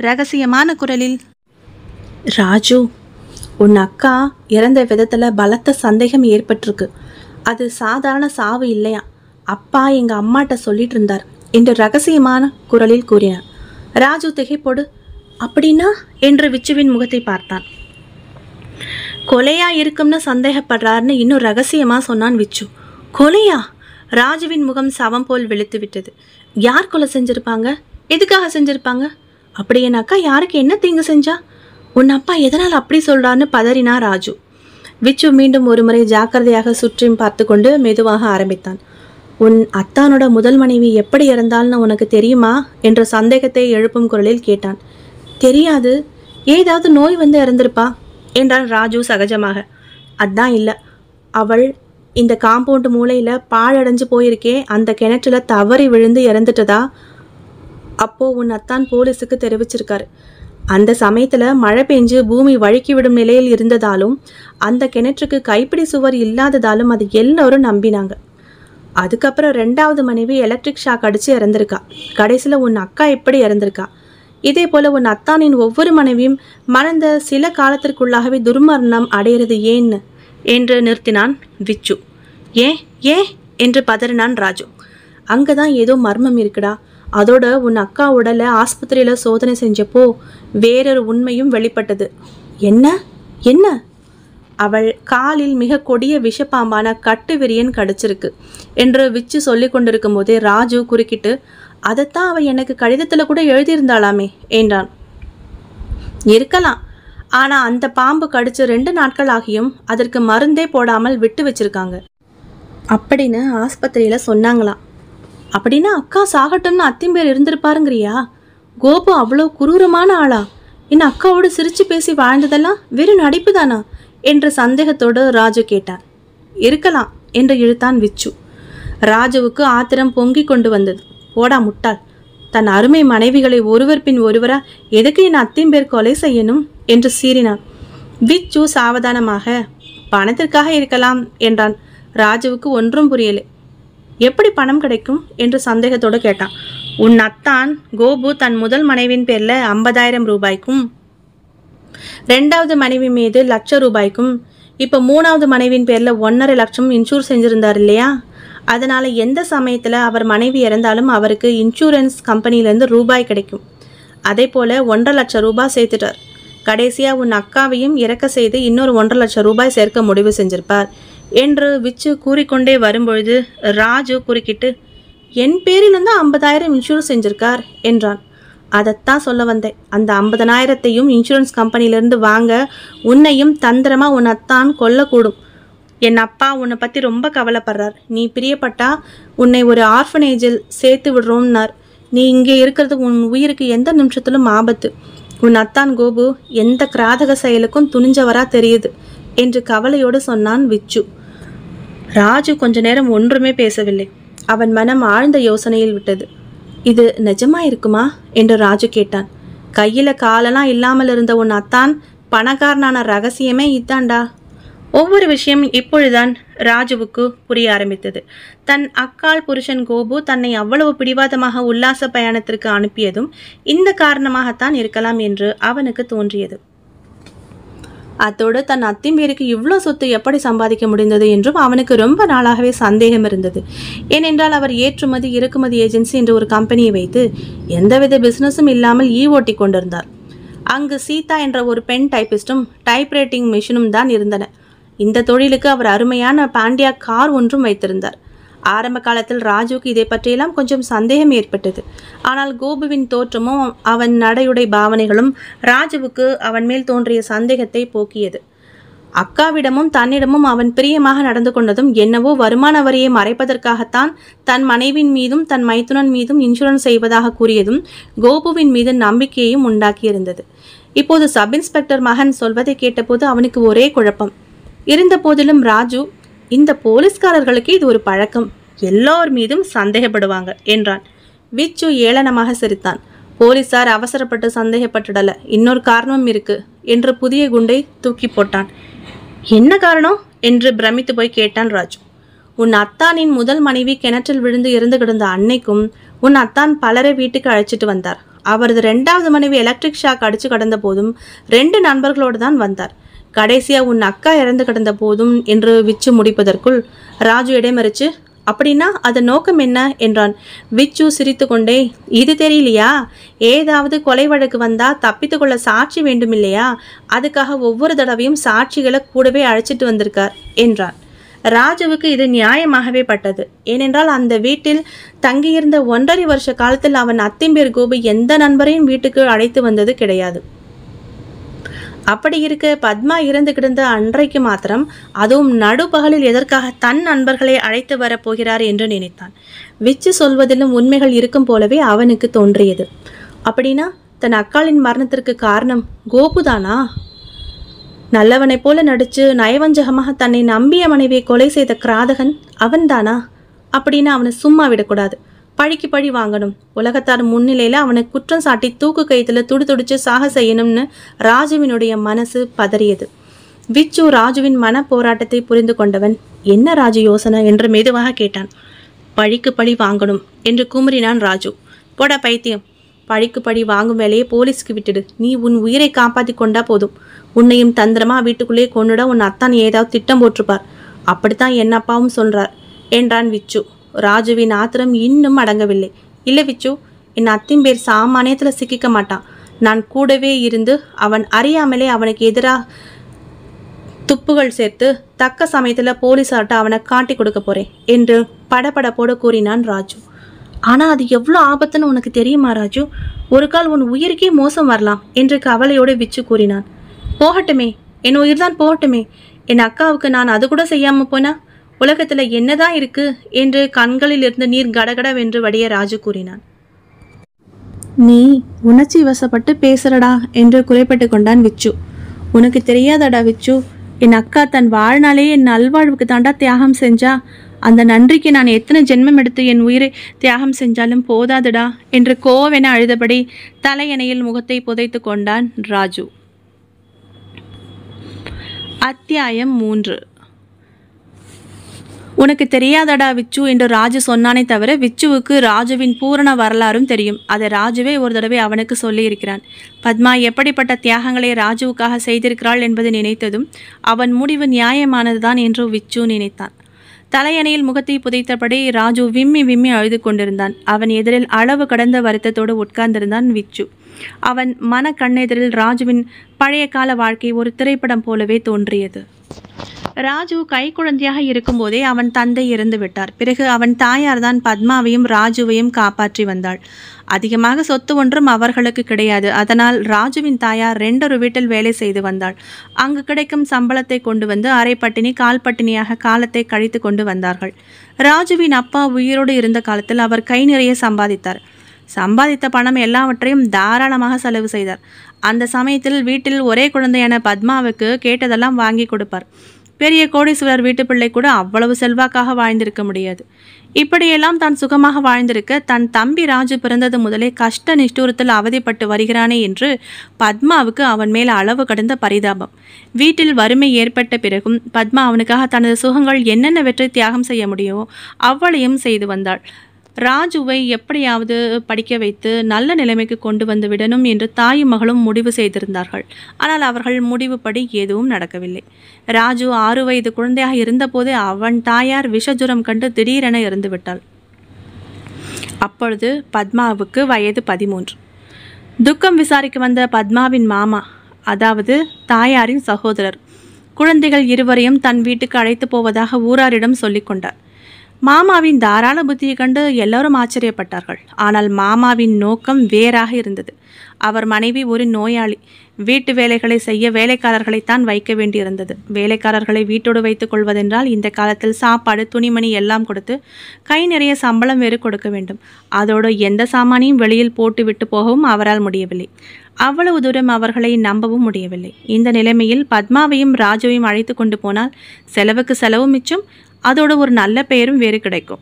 ரகசியமான குரலில் ராஜு உன் அக்கா இறந்த விதத்தில் பலத்த சந்தேகம் ஏற்பட்டிருக்கு அது சாதாரண சாவு இல்லையா அப்பா எங்கள் அம்மாட்ட சொல்லிட்டு இருந்தார் என்று ரகசியமான குரலில் கூறினார் ராஜு திகைப்போடு அப்படின்னா என்று விச்சுவின் முகத்தை பார்த்தான் கொலையா இருக்கும்னு சந்தேகப்படுறாருன்னு இன்னும் ரகசியமாக சொன்னான் விச்சு கொலையா ராஜுவின் முகம் சவம் போல் வெளுத்து விட்டது யார் கொலை செஞ்சுருப்பாங்க எதுக்காக செஞ்சிருப்பாங்க அப்படி அக்கா யாருக்கு என்ன தீங்கு செஞ்சா உன் அப்பா எதனால் அப்படி சொல்கிறான்னு பதறினா ராஜு விச்சு மீண்டும் ஒரு முறை ஜாக்கிரதையாக சுற்றியும் பார்த்து கொண்டு மெதுவாக ஆரம்பித்தான் உன் அத்தானோட முதல் மனைவி எப்படி இறந்தால்னு உனக்கு தெரியுமா என்ற சந்தேகத்தை எழுப்பும் குரலில் கேட்டான் தெரியாது ஏதாவது நோய் வந்து இறந்திருப்பா என்றான் ராஜு சகஜமாக அதான் இல்லை அவள் இந்த காம்பவுண்டு மூலையில் பாழடைஞ்சு போயிருக்கே அந்த கிணற்றுல தவறி விழுந்து இறந்துட்டதா அப்போது உன் அத்தான் போலீஸுக்கு தெரிவிச்சிருக்காரு அந்த சமயத்தில் மழை பெஞ்சு பூமி வழுக்கி விடும் நிலையில் இருந்ததாலும் அந்த கிணற்றுக்கு கைப்பிடி சுவர் இல்லாததாலும் அது எல்லோரும் நம்பினாங்க அதுக்கப்புறம் ரெண்டாவது மனைவி எலக்ட்ரிக் ஷாக் அடித்து இறந்திருக்கா கடைசியில் உன் அக்கா எப்படி இறந்திருக்கா இதே போல உன் அத்தானின் ஒவ்வொரு மனைவியும் மறந்த சில காலத்திற்குள்ளாகவே துர்மரணம் அடையிறது ஏன் என்று நிறுத்தினான் விச்சு ஏ ஏ என்று பதறினான் ராஜு அங்கே தான் ஏதோ மர்மம் இருக்குடா அதோட உன் அக்கா உடலை ஆஸ்பத்திரியில் சோதனை செஞ்சப்போ வேறொரு உண்மையும் வெளிப்பட்டது என்ன என்ன அவள் காலில் மிக கொடிய விஷப்பாம்பான கட்டு விரியன் கடிச்சிருக்கு என்று விச்சு சொல்லி கொண்டிருக்கும் போதே ராஜு குறுக்கிட்டு அதைத்தான் அவள் எனக்கு கடிதத்தில் கூட எழுதியிருந்தாளாமே என்றான் இருக்கலாம் ஆனால் அந்த பாம்பு கடிச்சு ரெண்டு நாட்கள் ஆகியும் அதற்கு மருந்தே போடாமல் விட்டு வச்சிருக்காங்க அப்படின்னு ஆஸ்பத்திரியில் சொன்னாங்களாம் அப்படின்னா அக்கா சாகட்டும்னு அத்திம்பேர் இருந்திருப்பாருங்கிறியா கோபு அவ்வளோ குரூரமான ஆளா என் அக்காவோடு சிரித்து பேசி வாழ்ந்ததெல்லாம் வெறும் நடிப்பு தானா என்ற சந்தேகத்தோடு ராஜு கேட்டார் இருக்கலாம் என்று இழுத்தான் விச்சு ராஜுவுக்கு ஆத்திரம் பொங்கி கொண்டு வந்தது போடா முட்டாள் தன் அருமை மனைவிகளை ஒருவர் பின் ஒருவரா எதுக்கு என் அத்தையும் பேர் கொலை செய்யணும் என்று சீறினான் விச்சு சாவதானமாக பணத்திற்காக இருக்கலாம் என்றான் ராஜுவுக்கு ஒன்றும் புரியலை எப்படி பணம் கிடைக்கும் என்று சந்தேகத்தோடு கேட்டான் உன் அத்தான் கோபு தன் முதல் மனைவின் பேரில் ஐம்பதாயிரம் ரூபாய்க்கும் ரெண்டாவது மனைவி மீது லட்சம் ரூபாய்க்கும் இப்போ மூணாவது மனைவியின் பேரில் ஒன்றரை லட்சம் இன்சூர் செஞ்சுருந்தார் இல்லையா அதனால் எந்த சமயத்தில் அவர் மனைவி இறந்தாலும் அவருக்கு இன்சூரன்ஸ் கம்பெனியிலேருந்து ரூபாய் கிடைக்கும் அதே போல் ஒன்றரை லட்சம் ரூபாய் சேர்த்துட்டார் கடைசியாக உன் அக்காவையும் இறக்க செய்து இன்னொரு ஒன்றரை லட்சம் ரூபாய் சேர்க்க முடிவு செஞ்சிருப்பார் என்று விச்சு கூறிக்கொண்டே வரும்பொழுது ராஜு குறுக்கிட்டு என் பேரிலிருந்து ஐம்பதாயிரம் இன்சூரன்ஸ் செஞ்சிருக்கார் என்றான் அதைத்தான் சொல்ல வந்தேன் அந்த ஐம்பதனாயிரத்தையும் இன்சூரன்ஸ் கம்பெனியிலேருந்து வாங்க உன்னையும் தந்திரமாக உன்னைத்தான் கொல்லக்கூடும் என் அப்பா உன்னை பற்றி ரொம்ப கவலைப்படுறார் நீ பிரியப்பட்டா உன்னை ஒரு ஆர்ஃபனேஜில் சேர்த்து விடுறோம்னார் நீ இங்கே இருக்கிறது உன் உயிருக்கு எந்த நிமிஷத்திலும் ஆபத்து உன் அத்தான் கோபு எந்த கிராதக செயலுக்கும் துணிஞ்சவரா தெரியுது என்று கவலையோடு சொன்னான் விச்சு ராஜு கொஞ்ச நேரம் ஒன்றுமே பேசவில்லை அவன் மனம் ஆழ்ந்த யோசனையில் விட்டது இது நிஜமா இருக்குமா என்று ராஜு கேட்டான் கையில காலெல்லாம் இல்லாமல் இருந்த உன் அத்தான் பணக்காரனான ரகசியமே இதாண்டா ஒவ்வொரு விஷயம் இப்பொழுதுதான் ராஜுவுக்கு புரிய ஆரம்பித்தது தன் அக்கால் புருஷன் கோபு தன்னை அவ்வளவு பிடிவாதமாக உல்லாச பயணத்திற்கு அனுப்பியதும் இந்த காரணமாகத்தான் இருக்கலாம் என்று அவனுக்கு தோன்றியது அத்தோடு தன் அத்திம்பேருக்கு இவ்வளோ சொத்து எப்படி சம்பாதிக்க முடிந்தது என்றும் அவனுக்கு ரொம்ப நாளாகவே சந்தேகம் இருந்தது ஏனென்றால் அவர் ஏற்றுமதி இறக்குமதி ஏஜென்சி என்ற ஒரு கம்பெனியை வைத்து எந்தவித பிஸ்னஸும் இல்லாமல் ஈ ஓட்டி கொண்டிருந்தார் அங்கு சீதா என்ற ஒரு பெண் டைப்பிஸ்டும் டைப்ரைட்டிங் மிஷினும் தான் இருந்தன இந்த தொழிலுக்கு அவர் அருமையான பாண்டியா கார் ஒன்றும் வைத்திருந்தார் ஆரம்ப காலத்தில் ராஜுக்கு இதை பற்றியெல்லாம் கொஞ்சம் சந்தேகம் ஏற்பட்டது ஆனால் கோபுவின் தோற்றமும் அவன் நடையுடை பாவனைகளும் ராஜுவுக்கு அவன் மேல் தோன்றிய சந்தேகத்தை போக்கியது அக்காவிடமும் தன்னிடமும் அவன் பிரியமாக நடந்து கொண்டதும் என்னவோ வருமான வரியை மறைப்பதற்காகத்தான் தன் மனைவின் மீதும் தன் மைத்துனன் மீதும் இன்சூரன்ஸ் செய்வதாக கூறியதும் கோபுவின் மீது நம்பிக்கையையும் உண்டாக்கியிருந்தது இப்போது சப் இன்ஸ்பெக்டர் மகன் சொல்வதை கேட்டபோது அவனுக்கு ஒரே குழப்பம் இருந்த போதிலும் ராஜு இந்த போலீஸ்காரர்களுக்கு இது ஒரு பழக்கம் எல்லோர் மீதும் சந்தேகப்படுவாங்க என்றான் விச்சு ஏளனமாக சிரித்தான் போலீசார் அவசரப்பட்டு சந்தேகப்பட்டுடல இன்னொரு காரணம் இருக்கு என்று புதிய குண்டை தூக்கி போட்டான் என்ன காரணம் என்று பிரமித்து போய் கேட்டான் ராஜு உன் அத்தானின் முதல் மனைவி கிணற்றில் விழுந்து இறந்து கிடந்த அன்னைக்கும் உன் அத்தான் பலரை வீட்டுக்கு அழைச்சிட்டு வந்தார் அவரது ரெண்டாவது மனைவி எலக்ட்ரிக் ஷாக் அடிச்சு கடந்த போதும் ரெண்டு நண்பர்களோடு தான் வந்தார் கடைசியா உன் அக்கா இறந்து கிடந்த போதும் என்று விச்சு முடிப்பதற்குள் ராஜு இடைமறிச்சு அப்படின்னா அதன் நோக்கம் என்ன என்றான் விச்சு சிரித்து கொண்டே இது தெரியலையா ஏதாவது கொலை வழக்கு வந்தால் தப்பித்து கொள்ள சாட்சி வேண்டும் இல்லையா அதுக்காக ஒவ்வொரு தடவையும் சாட்சிகளை கூடவே அழைச்சிட்டு வந்திருக்கார் என்றான் ராஜுவுக்கு இது நியாயமாகவே பட்டது ஏனென்றால் அந்த வீட்டில் தங்கியிருந்த ஒன்றரை வருஷ காலத்தில் அவன் அத்திம்பேர் கோபு எந்த நண்பரையும் வீட்டுக்கு அழைத்து வந்தது கிடையாது அப்படி இருக்க பத்மா இறந்து கிடந்த அன்றைக்கு மாத்திரம் அதுவும் நடுப்பகலில் எதற்காக தன் நண்பர்களை அழைத்து வரப்போகிறார் என்று நினைத்தான் விச்சு சொல்வதிலும் உண்மைகள் இருக்கும் போலவே அவனுக்கு தோன்றியது அப்படின்னா தன் அக்காளின் மரணத்திற்கு காரணம் கோபுதானா நல்லவனைப் போல நடித்து நயவஞ்சகமாக தன்னை நம்பிய மனைவியை கொலை செய்த கிராதகன் அவன்தானா அப்படின்னு அவனை சும்மா விடக்கூடாது பழிக்கு பழி வாங்கணும் உலகத்தார் முன்னிலையில் அவனை குற்றம் சாட்டி தூக்கு துடி துடிச்சு சாக செய்யணும்னு ராஜுவினுடைய மனசு பதறியது விச்சு ராஜுவின் மன போராட்டத்தை புரிந்து கொண்டவன் என்ன ராஜு யோசனை என்று மெதுவாக கேட்டான் பழிக்கு பழி வாங்கணும் என்று குமரினான் ராஜு போட பைத்தியம் பழிக்கு பழி வாங்கும் வேலையை போலீஸ்க்கு விட்டுடு நீ உன் உயிரை காப்பாற்றி கொண்டா போதும் உன்னையும் தந்திரமா வீட்டுக்குள்ளேயே கொண்டுட உன் அத்தான் ஏதாவது திட்டம் போட்டிருப்பார் அப்படித்தான் என்னப்பாவும் சொல்றார் என்றான் விச்சு ராஜுவின் ஆத்திரம் இன்னும் அடங்கவில்லை இல்லை விச்சு என் அத்தின் பேர் சாமானியத்தில் சிக்கிக்க மாட்டான் நான் கூடவே இருந்து அவன் அறியாமலே அவனுக்கு எதிராக துப்புகள் சேர்த்து தக்க சமயத்தில் போலீஸார்ட்ட அவனை காட்டி கொடுக்க போறேன் என்று படபடப்போடு கூறினான் ராஜு ஆனால் அது எவ்வளோ ஆபத்துன்னு உனக்கு தெரியுமா ராஜு ஒரு கால் உன் உயிருக்கே மோசம் வரலாம் என்று கவலையோடு விச்சு கூறினான் போகட்டுமே என் உயிர் தான் போகட்டுமே என் அக்காவுக்கு நான் அது கூட செய்யாமல் போனா உலகத்துல என்னதான் இருக்கு என்று கண்களில் இருந்து நீர் கடகடவென்று வடிய ராஜு கூறினான் நீ உணர்ச்சி வசப்பட்டு பேசுறடா என்று குறைப்பட்டு கொண்டான் விச்சு உனக்கு தெரியாதடா விச்சு என் அக்கா தன் வாழ்நாளே என் நல்வாழ்வுக்கு தாண்டா தியாகம் செஞ்சா அந்த நன்றிக்கு நான் எத்தனை ஜென்மம் எடுத்து என் உயிரை தியாகம் செஞ்சாலும் போதாதுடா என்று கோவென அழுதபடி தலையணையில் முகத்தை புதைத்து கொண்டான் ராஜு அத்தியாயம் மூன்று உனக்கு தெரியாதடா விச்சு என்று ராஜு சொன்னானே தவிர விச்சுவுக்கு ராஜுவின் பூரண வரலாறும் தெரியும் அதை ராஜுவே ஒரு தடவை அவனுக்கு சொல்லியிருக்கிறான் பத்மா எப்படிப்பட்ட தியாகங்களை ராஜுவுக்காக செய்திருக்கிறாள் என்பதை நினைத்ததும் அவன் முடிவு நியாயமானதுதான் என்று விச்சு நினைத்தான் தலையணையில் முகத்தை புதைத்தபடி ராஜு விம்மி விம்மி அழுது கொண்டிருந்தான் அவன் எதிரில் அளவு கடந்த வருத்தத்தோடு உட்கார்ந்திருந்தான் விச்சு அவன் மன கண்ணெதிரில் ராஜுவின் பழைய கால வாழ்க்கை ஒரு திரைப்படம் போலவே தோன்றியது ராஜு கைக்குழந்தையாக இருக்கும்போதே அவன் தந்தை இறந்து விட்டார் பிறகு அவன் தாயார் தான் பத்மாவையும் ராஜுவையும் காப்பாற்றி வந்தாள் அதிகமாக சொத்து ஒன்றும் அவர்களுக்கு கிடையாது அதனால் ராஜுவின் தாயார் ரெண்டொரு வீட்டில் வேலை செய்து வந்தாள் அங்கு கிடைக்கும் சம்பளத்தை கொண்டு வந்து அரைப்பட்டினி கால்பட்டினியாக காலத்தை கழித்து கொண்டு வந்தார்கள் ராஜுவின் அப்பா உயிரோடு இருந்த காலத்தில் அவர் கை நிறைய சம்பாதித்தார் சம்பாதித்த பணம் எல்லாவற்றையும் தாராளமாக செலவு செய்தார் அந்த சமயத்தில் வீட்டில் ஒரே குழந்தையான பத்மாவுக்கு கேட்டதெல்லாம் வாங்கி கொடுப்பார் பெரிய கோடீஸ்வரர் வீட்டு பிள்ளை கூட அவ்வளவு செல்வாக்காக வாழ்ந்திருக்க முடியாது இப்படியெல்லாம் தான் சுகமாக வாழ்ந்திருக்க தன் தம்பி ராஜு பிறந்தது முதலே கஷ்ட நிஷ்டூரத்தில் அவதிப்பட்டு வருகிறானே என்று பத்மாவுக்கு அவன் மேல் அளவு கடந்த பரிதாபம் வீட்டில் வறுமை ஏற்பட்ட பிறகும் பத்மா அவனுக்காக தனது சுகங்கள் என்னென்ன வெற்றி தியாகம் செய்ய முடியுமோ அவ்வளையும் செய்து வந்தாள் ராஜுவை எப்படியாவது படிக்க வைத்து நல்ல நிலைமைக்கு கொண்டு வந்து விடணும் என்று தாயும் மகளும் முடிவு செய்திருந்தார்கள் ஆனால் அவர்கள் முடிவுபடி எதுவும் நடக்கவில்லை ராஜு ஆறு வயது குழந்தையாக இருந்தபோது அவன் தாயார் விஷஜுரம் கண்டு திடீரென இறந்துவிட்டாள் அப்பொழுது பத்மாவுக்கு வயது பதிமூன்று துக்கம் விசாரிக்க வந்த பத்மாவின் மாமா அதாவது தாயாரின் சகோதரர் குழந்தைகள் இருவரையும் தன் வீட்டுக்கு அழைத்து போவதாக ஊராரிடம் சொல்லிக் கொண்டார் மாமாவின் தாராள புத்தியை கண்டு எல்லோரும் ஆச்சரியப்பட்டார்கள் ஆனால் மாமாவின் நோக்கம் வேறாக இருந்தது அவர் மனைவி ஒரு நோயாளி வீட்டு வேலைகளை செய்ய வேலைக்காரர்களைத்தான் வைக்க வேண்டியிருந்தது வேலைக்காரர்களை வீட்டோடு வைத்துக் கொள்வதென்றால் இந்த காலத்தில் சாப்பாடு துணிமணி எல்லாம் கொடுத்து கை நிறைய சம்பளம் வேறு கொடுக்க வேண்டும் அதோடு எந்த சாமானியும் வெளியில் போட்டு விட்டு போகவும் அவரால் முடியவில்லை அவ்வளவு தூரம் அவர்களை நம்பவும் முடியவில்லை இந்த நிலைமையில் பத்மாவையும் ராஜுவையும் அழைத்து கொண்டு போனால் செலவுக்கு செலவு மிச்சம் அதோட ஒரு நல்ல பெயரும் வேறு கிடைக்கும்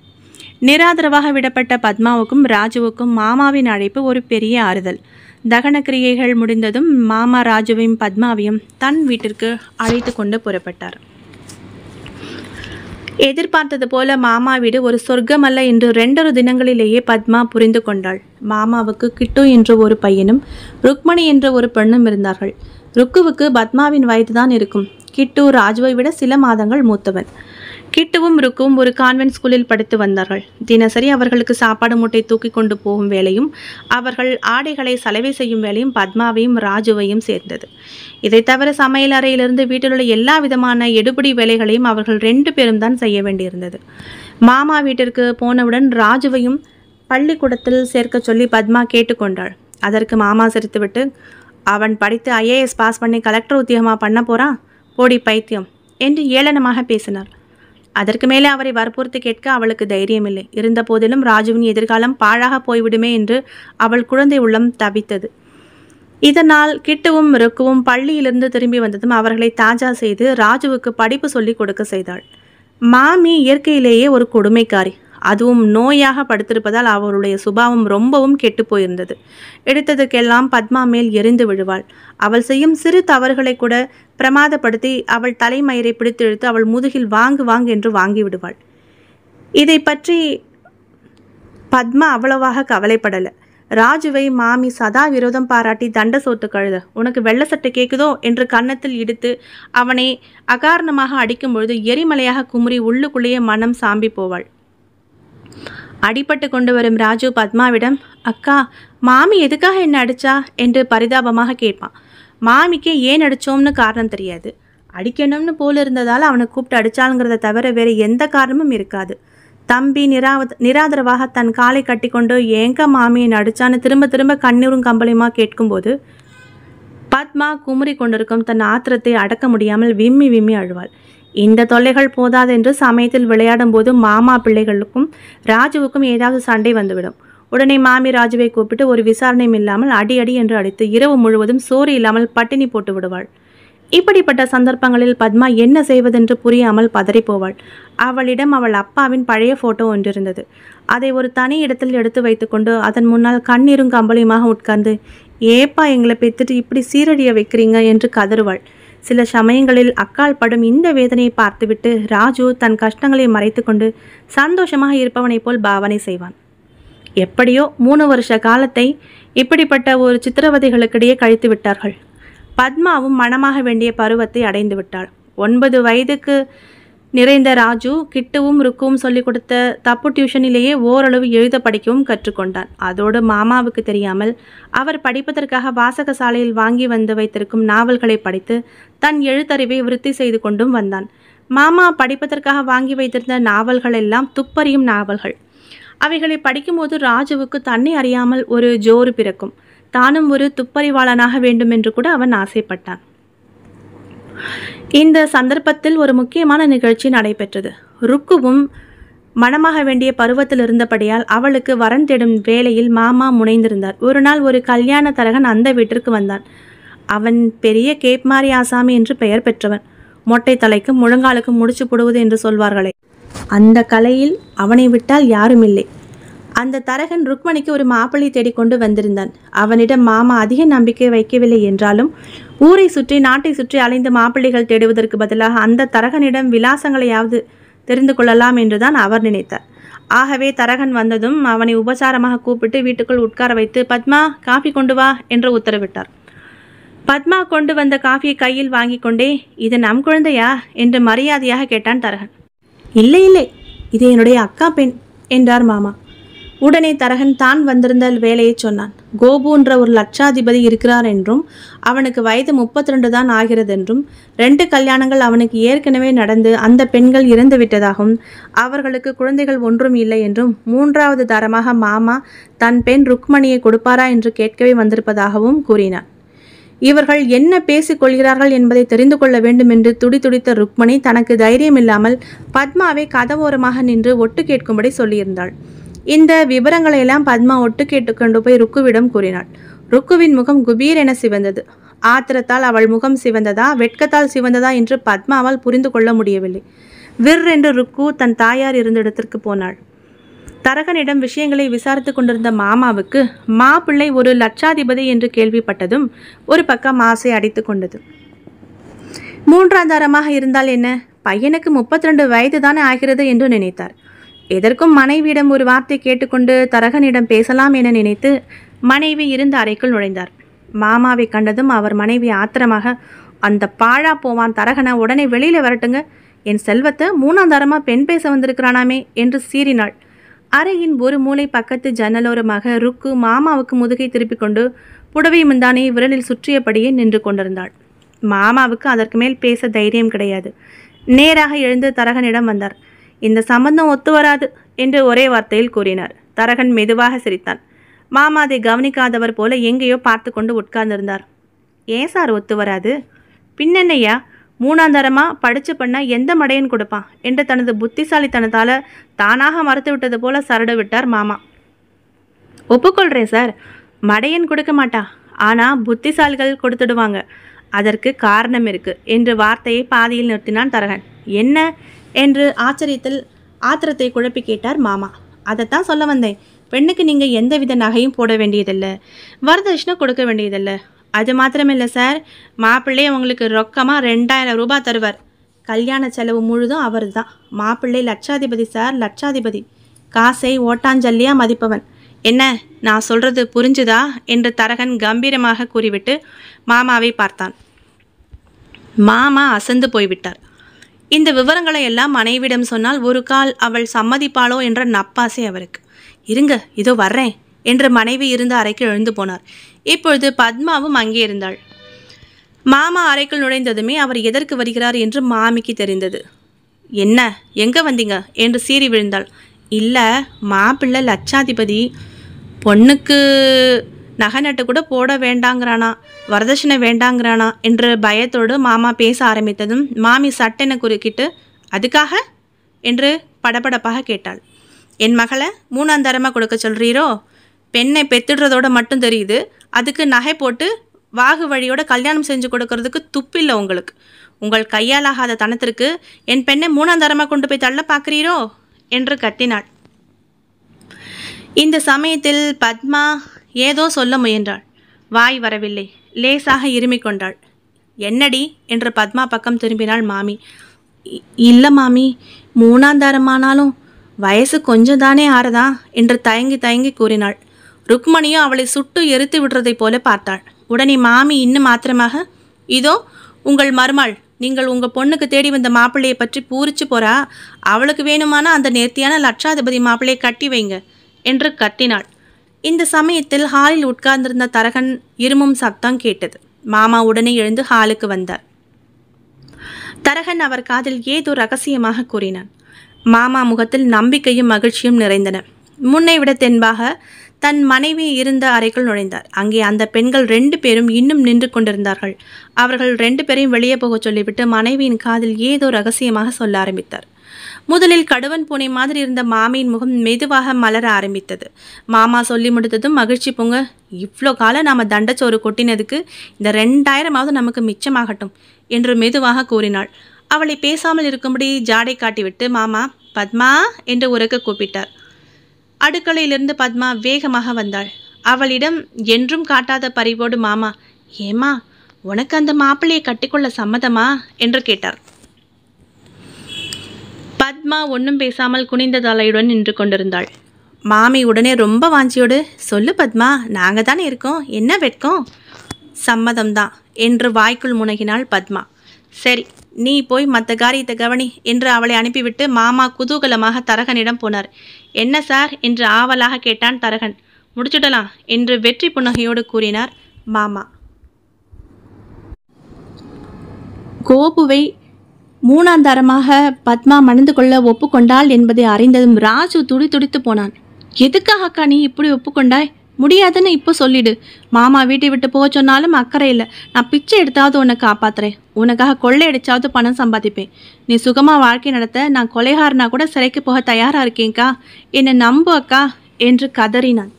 நிராதரவாக விடப்பட்ட பத்மாவுக்கும் ராஜுவுக்கும் மாமாவின் அழைப்பு ஒரு பெரிய ஆறுதல் தகன கிரியைகள் முடிந்ததும் மாமா ராஜுவையும் பத்மாவையும் தன் வீட்டிற்கு அழைத்து கொண்டு புறப்பட்டார் எதிர்பார்த்தது போல மாமா வீடு ஒரு அல்ல என்று ரெண்டொரு தினங்களிலேயே பத்மா புரிந்து கொண்டாள் மாமாவுக்கு கிட்டு என்ற ஒரு பையனும் ருக்மணி என்ற ஒரு பெண்ணும் இருந்தார்கள் ருக்குவுக்கு பத்மாவின் வயதுதான் இருக்கும் கிட்டு ராஜுவை விட சில மாதங்கள் மூத்தவன் கிட்டுவும் ருக்கும் ஒரு கான்வென்ட் ஸ்கூலில் படித்து வந்தார்கள் தினசரி அவர்களுக்கு சாப்பாடு மூட்டை தூக்கி கொண்டு போகும் வேலையும் அவர்கள் ஆடைகளை சலவை செய்யும் வேலையும் பத்மாவையும் ராஜுவையும் சேர்ந்தது இதை தவிர சமையல் அறையிலிருந்து வீட்டிலுள்ள எல்லா விதமான எடுபடி வேலைகளையும் அவர்கள் ரெண்டு பேரும் தான் செய்ய வேண்டியிருந்தது மாமா வீட்டிற்கு போனவுடன் ராஜுவையும் பள்ளிக்கூடத்தில் சேர்க்க சொல்லி பத்மா கேட்டுக்கொண்டாள் அதற்கு மாமா சிரித்துவிட்டு அவன் படித்து ஐஏஎஸ் பாஸ் பண்ணி கலெக்டர் உத்தியோகமாக பண்ண போகிறான் போடி பைத்தியம் என்று ஏளனமாக பேசினார் அதற்கு மேலே அவரை வற்புறுத்து கேட்க அவளுக்கு தைரியமில்லை இருந்த போதிலும் ராஜுவின் எதிர்காலம் பாழாக போய்விடுமே என்று அவள் குழந்தை உள்ளம் தவித்தது இதனால் கிட்டுவும் ருக்குவும் பள்ளியிலிருந்து திரும்பி வந்ததும் அவர்களை தாஜா செய்து ராஜுவுக்கு படிப்பு சொல்லிக் கொடுக்க செய்தாள் மாமி இயற்கையிலேயே ஒரு கொடுமைக்காரி அதுவும் நோயாக படுத்திருப்பதால் அவருடைய சுபாவம் ரொம்பவும் கெட்டு போயிருந்தது எடுத்ததுக்கெல்லாம் பத்மா மேல் எரிந்து விழுவாள் அவள் செய்யும் சிறு தவறுகளை கூட பிரமாதப்படுத்தி அவள் தலைமயிரை பிடித்திழுத்து அவள் முதுகில் வாங்கு வாங்கு என்று வாங்கி விடுவாள் இதை பற்றி பத்மா அவ்வளவாக கவலைப்படலை ராஜுவை மாமி சதா விரோதம் பாராட்டி தண்ட சோத்து கழுத உனக்கு வெள்ள சட்டை கேட்குதோ என்று கன்னத்தில் இடித்து அவனை அகாரணமாக அடிக்கும் பொழுது எரிமலையாக குமுறி உள்ளுக்குள்ளேயே மனம் சாம்பி போவாள் அடிபட்டு கொண்டு வரும் ராஜு பத்மாவிடம் அக்கா மாமி எதுக்காக என்ன அடிச்சா என்று பரிதாபமாக கேட்பான் மாமிக்கே ஏன் அடித்தோம்னு காரணம் தெரியாது அடிக்கணும்னு போல இருந்ததால் அவனை கூப்பிட்டு அடித்தாளுங்கிறத தவிர வேறு எந்த காரணமும் இருக்காது தம்பி நிராவ நிராதரவாக தன் காலை கட்டிக்கொண்டு ஏங்க மாமியை நடிச்சான்னு திரும்ப திரும்ப கண்ணீரும் கம்பளியுமா கேட்கும்போது பத்மா குமுறி கொண்டிருக்கும் தன் ஆத்திரத்தை அடக்க முடியாமல் விம்மி விம்மி அழுவாள் இந்த தொல்லைகள் போதாதென்று சமயத்தில் விளையாடும் போது மாமா பிள்ளைகளுக்கும் ராஜுவுக்கும் ஏதாவது சண்டை வந்துவிடும் உடனே மாமி ராஜுவை கூப்பிட்டு ஒரு விசாரணையும் இல்லாமல் அடி அடி என்று அடித்து இரவு முழுவதும் சோறு இல்லாமல் பட்டினி போட்டு விடுவாள் இப்படிப்பட்ட சந்தர்ப்பங்களில் பத்மா என்ன செய்வதென்று புரியாமல் பதறிப்போவாள் அவளிடம் அவள் அப்பாவின் பழைய ஃபோட்டோ ஒன்றிருந்தது அதை ஒரு தனி இடத்தில் எடுத்து வைத்துக்கொண்டு அதன் முன்னால் கண்ணீரும் கம்பளியுமாக உட்கார்ந்து ஏப்பா எங்களை பெற்றுட்டு இப்படி சீரடிய வைக்கிறீங்க என்று கதறுவாள் சில சமயங்களில் அக்கால் படும் இந்த வேதனையை பார்த்துவிட்டு ராஜு தன் கஷ்டங்களை மறைத்துக்கொண்டு சந்தோஷமாக இருப்பவனைப் போல் பாவனை செய்வான் எப்படியோ மூணு வருஷ காலத்தை இப்படிப்பட்ட ஒரு சித்திரவதைகளுக்கிடையே கழித்து விட்டார்கள் பத்மாவும் மனமாக வேண்டிய பருவத்தை அடைந்து விட்டாள் ஒன்பது வயதுக்கு நிறைந்த ராஜு கிட்டுவும் ருக்கும் சொல்லிக் கொடுத்த தப்பு டியூஷனிலேயே ஓரளவு எழுத படிக்கவும் கற்றுக்கொண்டான் அதோடு மாமாவுக்கு தெரியாமல் அவர் படிப்பதற்காக வாசக சாலையில் வாங்கி வந்து வைத்திருக்கும் நாவல்களை படித்து தன் எழுத்தறிவை விருத்தி செய்து கொண்டும் வந்தான் மாமா படிப்பதற்காக வாங்கி வைத்திருந்த நாவல்கள் எல்லாம் துப்பறியும் நாவல்கள் அவைகளை படிக்கும்போது ராஜுவுக்கு தன்னை அறியாமல் ஒரு ஜோறு பிறக்கும் தானும் ஒரு துப்பறிவாளனாக வேண்டும் என்று கூட அவன் ஆசைப்பட்டான் இந்த சந்தர்ப்பத்தில் ஒரு முக்கியமான நிகழ்ச்சி நடைபெற்றது ருக்குவும் மணமாக வேண்டிய பருவத்தில் இருந்தபடியால் அவளுக்கு வரன் தேடும் வேலையில் மாமா முனைந்திருந்தார் ஒரு நாள் ஒரு கல்யாண தரகன் அந்த வீட்டிற்கு வந்தான் அவன் பெரிய கேப்மாரி ஆசாமி என்று பெயர் பெற்றவன் மொட்டை தலைக்கும் முழங்காலுக்கும் முடிச்சு போடுவது என்று சொல்வார்களே அந்த கலையில் அவனை விட்டால் யாரும் இல்லை அந்த தரகன் ருக்மணிக்கு ஒரு மாப்பிள்ளை தேடிக்கொண்டு வந்திருந்தான் அவனிடம் மாமா அதிக நம்பிக்கை வைக்கவில்லை என்றாலும் ஊரை சுற்றி நாட்டை சுற்றி அலைந்து மாப்பிள்ளைகள் தேடுவதற்கு பதிலாக அந்த தரகனிடம் விலாசங்களையாவது தெரிந்து கொள்ளலாம் என்றுதான் அவர் நினைத்தார் ஆகவே தரகன் வந்ததும் அவனை உபசாரமாக கூப்பிட்டு வீட்டுக்குள் உட்கார வைத்து பத்மா காஃபி கொண்டு வா என்று உத்தரவிட்டார் பத்மா கொண்டு வந்த காஃபியை கையில் வாங்கி கொண்டே இது நம் குழந்தையா என்று மரியாதையாக கேட்டான் தரகன் இல்லை இல்லை இது என்னுடைய அக்கா பெண் என்றார் மாமா உடனே தரகன் தான் வந்திருந்த வேலையை சொன்னான் கோபுன்ற ஒரு லட்சாதிபதி இருக்கிறார் என்றும் அவனுக்கு வயது முப்பத்தி ரெண்டு தான் ஆகிறது என்றும் ரெண்டு கல்யாணங்கள் அவனுக்கு ஏற்கனவே நடந்து அந்த பெண்கள் இறந்து விட்டதாகவும் அவர்களுக்கு குழந்தைகள் ஒன்றும் இல்லை என்றும் மூன்றாவது தரமாக மாமா தன் பெண் ருக்மணியை கொடுப்பாரா என்று கேட்கவே வந்திருப்பதாகவும் கூறினான் இவர்கள் என்ன பேசிக் கொள்கிறார்கள் என்பதை தெரிந்து கொள்ள வேண்டும் என்று துடிதுடித்த ருக்மணி தனக்கு தைரியம் இல்லாமல் பத்மாவை கதவோரமாக நின்று ஒட்டு கேட்கும்படி சொல்லியிருந்தாள் இந்த விவரங்களை எல்லாம் பத்மா ஒட்டு கேட்டுக்கொண்டு கொண்டு போய் ருக்குவிடம் கூறினாள் ருக்குவின் முகம் குபீர் என சிவந்தது ஆத்திரத்தால் அவள் முகம் சிவந்ததா வெட்கத்தால் சிவந்ததா என்று பத்மாவால் புரிந்து கொள்ள முடியவில்லை விர் என்று ருக்கு தன் தாயார் இருந்த இடத்திற்கு போனாள் தரகனிடம் விஷயங்களை விசாரித்து கொண்டிருந்த மாமாவுக்கு மாப்பிள்ளை ஒரு லட்சாதிபதி என்று கேள்விப்பட்டதும் ஒரு பக்கம் ஆசை அடித்து கொண்டது மூன்றாம் தரமாக இருந்தால் என்ன பையனுக்கு முப்பத்தி ரெண்டு வயது தானே ஆகிறது என்று நினைத்தார் எதற்கும் மனைவியிடம் ஒரு வார்த்தை கேட்டுக்கொண்டு தரகனிடம் பேசலாம் என நினைத்து மனைவி இருந்த அறைக்குள் நுழைந்தார் மாமாவை கண்டதும் அவர் மனைவி ஆத்திரமாக அந்த பாழா போவான் தரகனை உடனே வெளியில் வரட்டுங்க என் செல்வத்தை மூணாந்தாரமாக பெண் பேச வந்திருக்கிறானாமே என்று சீறினாள் அறையின் ஒரு மூளை பக்கத்து ஜன்னலோரமாக ருக்கு மாமாவுக்கு முதுகை திருப்பிக் கொண்டு புடவை முந்தானையை விரலில் சுற்றியபடியே நின்று கொண்டிருந்தாள் மாமாவுக்கு அதற்கு மேல் பேச தைரியம் கிடையாது நேராக எழுந்து தரகனிடம் வந்தார் இந்த சம்பந்தம் ஒத்து வராது என்று ஒரே வார்த்தையில் கூறினார் தரகன் மெதுவாக சிரித்தான் மாமா அதை கவனிக்காதவர் போல எங்கேயோ பார்த்து கொண்டு உட்கார்ந்திருந்தார் ஏன் சார் ஒத்து வராது பின்னென்னையா மூணாந்தாரமாக படிச்சு பண்ண எந்த மடையன் கொடுப்பான் என்று தனது புத்திசாலித்தனத்தால் தானாக மறுத்து விட்டது போல சரடு விட்டார் மாமா ஒப்புக்கொள்கிறேன் சார் மடையன் கொடுக்க மாட்டா ஆனால் புத்திசாலிகள் கொடுத்துடுவாங்க அதற்கு காரணம் இருக்கு என்று வார்த்தையை பாதியில் நிறுத்தினான் தரகன் என்ன என்று ஆச்சரியத்தில் ஆத்திரத்தை குழப்பி கேட்டார் மாமா அதைத்தான் சொல்ல வந்தேன் பெண்ணுக்கு நீங்கள் எந்தவித நகையும் போட வேண்டியதில்லை வரதட்சணை கொடுக்க வேண்டியதில்லை அது மாத்திரம் இல்லை சார் மாப்பிள்ளை உங்களுக்கு ரொக்கமாக ரெண்டாயிரம் ரூபாய் தருவார் கல்யாண செலவு முழுதும் அவர் தான் மாப்பிள்ளை லட்சாதிபதி சார் லட்சாதிபதி காசை ஓட்டாஞ்சல்லியாக மதிப்பவன் என்ன நான் சொல்கிறது புரிஞ்சுதா என்று தரகன் கம்பீரமாக கூறிவிட்டு மாமாவை பார்த்தான் மாமா அசந்து போய்விட்டார் இந்த விவரங்களை எல்லாம் மனைவிடம் சொன்னால் ஒரு கால் அவள் சம்மதிப்பாளோ என்ற நப்பாசை அவருக்கு இருங்க இதோ வர்றேன் என்று மனைவி இருந்த அறைக்கு எழுந்து போனார் இப்பொழுது பத்மாவும் அங்கே இருந்தாள் மாமா அறைக்குள் நுழைந்ததுமே அவர் எதற்கு வருகிறார் என்று மாமிக்கு தெரிந்தது என்ன எங்கே வந்தீங்க என்று சீறி விழுந்தாள் இல்லை மாப்பிள்ளை லட்சாதிபதி பொண்ணுக்கு நகை நட்டு கூட போட வேண்டாங்கிறானா வரதட்சணை வேண்டாங்கிறானா என்று பயத்தோடு மாமா பேச ஆரம்பித்ததும் மாமி சட்டென குறுக்கிட்டு அதுக்காக என்று படபடப்பாக கேட்டாள் என் மகளை மூணாந்தரமாக கொடுக்க சொல்கிறீரோ பெண்ணை பெத்துடுறதோட மட்டும் தெரியுது அதுக்கு நகை போட்டு வாகு வழியோட கல்யாணம் செஞ்சு கொடுக்கறதுக்கு துப்பில்லை உங்களுக்கு உங்கள் கையாலாகாத தனத்திற்கு என் பெண்ணை மூணாந்தரமாக கொண்டு போய் தள்ள பார்க்குறீரோ என்று கத்தினாள் இந்த சமயத்தில் பத்மா ஏதோ சொல்ல முயன்றாள் வாய் வரவில்லை லேசாக இருமிக் கொண்டாள் என்னடி என்று பத்மா பக்கம் திரும்பினாள் மாமி இல்லை மாமி மூணாந்தாரமானாலும் வயசு கொஞ்சம் தானே ஆறதா என்று தயங்கி தயங்கி கூறினாள் ருக்மணியும் அவளை சுட்டு எரித்து விடுறதைப் போல பார்த்தாள் உடனே மாமி இன்னும் மாத்திரமாக இதோ உங்கள் மருமாள் நீங்கள் உங்கள் பொண்ணுக்கு தேடி வந்த மாப்பிள்ளையை பற்றி பூரிச்சு போறா அவளுக்கு வேணுமான அந்த நேர்த்தியான லட்சாதிபதி மாப்பிள்ளையை கட்டி வைங்க என்று கட்டினாள் இந்த சமயத்தில் ஹாலில் உட்கார்ந்திருந்த தரகன் இருமும் சத்தம் கேட்டது மாமா உடனே எழுந்து ஹாலுக்கு வந்தார் தரகன் அவர் காதில் ஏதோ ரகசியமாக கூறினான் மாமா முகத்தில் நம்பிக்கையும் மகிழ்ச்சியும் நிறைந்தன முன்னை விட தென்பாக தன் மனைவி இருந்த அறைக்குள் நுழைந்தார் அங்கே அந்த பெண்கள் ரெண்டு பேரும் இன்னும் நின்று கொண்டிருந்தார்கள் அவர்கள் ரெண்டு பேரையும் வெளியே போக சொல்லிவிட்டு மனைவியின் காதில் ஏதோ ரகசியமாக சொல்ல ஆரம்பித்தார் முதலில் கடுவன் பூனை மாதிரி இருந்த மாமியின் முகம் மெதுவாக மலர ஆரம்பித்தது மாமா சொல்லி முடித்ததும் மகிழ்ச்சி பொங்க இவ்வளோ காலம் நாம் தண்டச்சோறு கொட்டினதுக்கு இந்த ரெண்டாயிரமாவது நமக்கு மிச்சமாகட்டும் என்று மெதுவாக கூறினாள் அவளை பேசாமல் இருக்கும்படி ஜாடை காட்டிவிட்டு மாமா பத்மா என்று உறக்க கூப்பிட்டார் அடுக்கலையிலிருந்து பத்மா வேகமாக வந்தாள் அவளிடம் என்றும் காட்டாத பறிவோடு மாமா ஏமா உனக்கு அந்த மாப்பிள்ளையை கட்டிக்கொள்ள சம்மதமா என்று கேட்டார் பத்மா ஒன்றும் பேசாமல் குனிந்த தலையுடன் நின்று கொண்டிருந்தாள் மாமி உடனே ரொம்ப வாஞ்சியோடு சொல்லு பத்மா நாங்கள் தானே இருக்கோம் என்ன வெட்கம் சம்மதம்தான் என்று வாய்க்குள் முனகினாள் பத்மா சரி நீ போய் மற்ற காரியத்தை கவனி என்று அவளை அனுப்பிவிட்டு மாமா குதூகலமாக தரகனிடம் போனார் என்ன சார் என்று ஆவலாக கேட்டான் தரகன் முடிச்சுடலாம் என்று வெற்றி புன்னகையோடு கூறினார் மாமா கோபுவை மூணாந்தாரமாக பத்மா மணந்து கொள்ள ஒப்புக்கொண்டாள் என்பதை அறிந்ததும் ராஜு துடி துடித்து போனான் எதுக்காக அக்கா நீ இப்படி ஒப்புக்கொண்டாய் முடியாதுன்னு இப்போ சொல்லிடு மாமா வீட்டை விட்டு போக சொன்னாலும் அக்கறை இல்லை நான் பிச்சை எடுத்தாவது உன்னை காப்பாத்துறேன் உனக்காக கொள்ளையடிச்சாவது பணம் சம்பாதிப்பேன் நீ சுகமாக வாழ்க்கை நடத்த நான் கொலைகாரனா கூட சிறைக்கு போக தயாராக இருக்கேங்க்கா என்னை நம்பு அக்கா என்று கதறினான்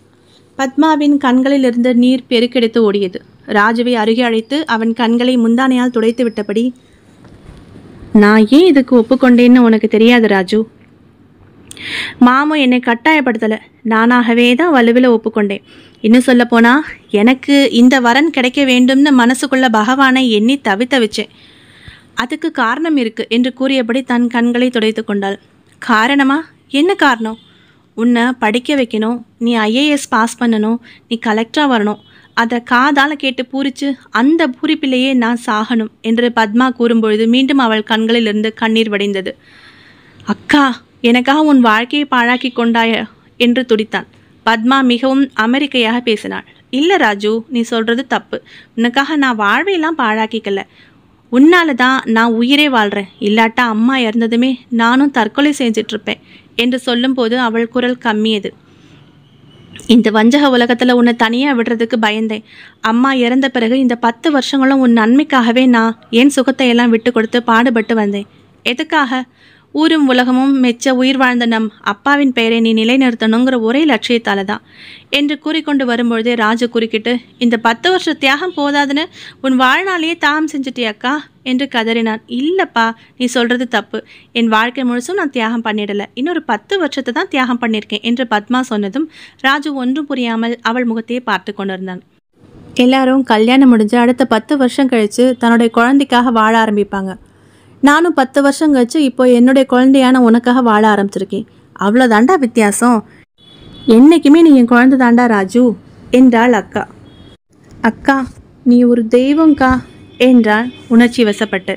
பத்மாவின் கண்களிலிருந்து நீர் பெருக்கெடுத்து ஓடியது ராஜுவை அருகே அழைத்து அவன் கண்களை முந்தானையால் துடைத்து விட்டபடி நான் ஏன் இதுக்கு ஒப்புக்கொண்டேன்னு உனக்கு தெரியாது ராஜு மாமும் என்னை கட்டாயப்படுத்தலை நானாகவே தான் வலுவில் ஒப்புக்கொண்டேன் இன்னும் சொல்லப்போனால் எனக்கு இந்த வரன் கிடைக்க வேண்டும்னு மனசுக்குள்ள பகவானை எண்ணி தவித்த வச்சேன் அதுக்கு காரணம் இருக்குது என்று கூறியபடி தன் கண்களை துடைத்து கொண்டாள் காரணமா என்ன காரணம் உன்னை படிக்க வைக்கணும் நீ ஐஏஎஸ் பாஸ் பண்ணணும் நீ கலெக்டராக வரணும் அதை காதால் கேட்டு பூரிச்சு அந்த பூரிப்பிலேயே நான் சாகணும் என்று பத்மா கூறும்பொழுது மீண்டும் அவள் கண்களிலிருந்து கண்ணீர் வடிந்தது அக்கா எனக்காக உன் வாழ்க்கையை பாழாக்கி கொண்டாய என்று துடித்தான் பத்மா மிகவும் அமெரிக்கையாக பேசினாள் இல்லை ராஜு நீ சொல்கிறது தப்பு உனக்காக நான் வாழ்வையெல்லாம் பாழாக்கிக்கல உன்னால தான் நான் உயிரே வாழ்கிறேன் இல்லாட்டா அம்மா இறந்ததுமே நானும் தற்கொலை செஞ்சிட்ருப்பேன் என்று சொல்லும்போது அவள் குரல் கம்மியது இந்த வஞ்சக உலகத்தில் உன்னை தனியாக விடுறதுக்கு பயந்தேன் அம்மா இறந்த பிறகு இந்த பத்து வருஷங்களும் உன் நன்மைக்காகவே நான் என் சுகத்தை எல்லாம் விட்டு கொடுத்து பாடுபட்டு வந்தேன் எதுக்காக ஊரும் உலகமும் மெச்ச உயிர் வாழ்ந்த நம் அப்பாவின் பெயரை நீ நிலைநிறுத்தணுங்கிற ஒரே லட்சியத்தால் தான் என்று கூறிக்கொண்டு வரும்பொழுதே ராஜு குறுக்கிட்டு இந்த பத்து வருஷ தியாகம் போதாதுன்னு உன் வாழ்நாளையே தாகம் செஞ்சிட்டியாக்கா என்று கதறினான் இல்லைப்பா நீ சொல்கிறது தப்பு என் வாழ்க்கை முழுசும் நான் தியாகம் பண்ணிடலை இன்னொரு பத்து வருஷத்தை தான் தியாகம் பண்ணியிருக்கேன் என்று பத்மா சொன்னதும் ராஜு ஒன்றும் புரியாமல் அவள் முகத்தையே பார்த்து கொண்டிருந்தான் எல்லாரும் கல்யாணம் முடிஞ்சு அடுத்த பத்து வருஷம் கழித்து தன்னுடைய குழந்தைக்காக வாழ ஆரம்பிப்பாங்க நானும் பத்து வருஷம் கழிச்சு இப்போ என்னுடைய குழந்தையான உனக்காக வாழ ஆரம்பிச்சிருக்கேன் அவ்வளோதாண்டா வித்தியாசம் என்றைக்குமே நீ என் குழந்தை தாண்டா ராஜு என்றாள் அக்கா அக்கா நீ ஒரு தெய்வம்கா என்றாள் உணர்ச்சி வசப்பட்டு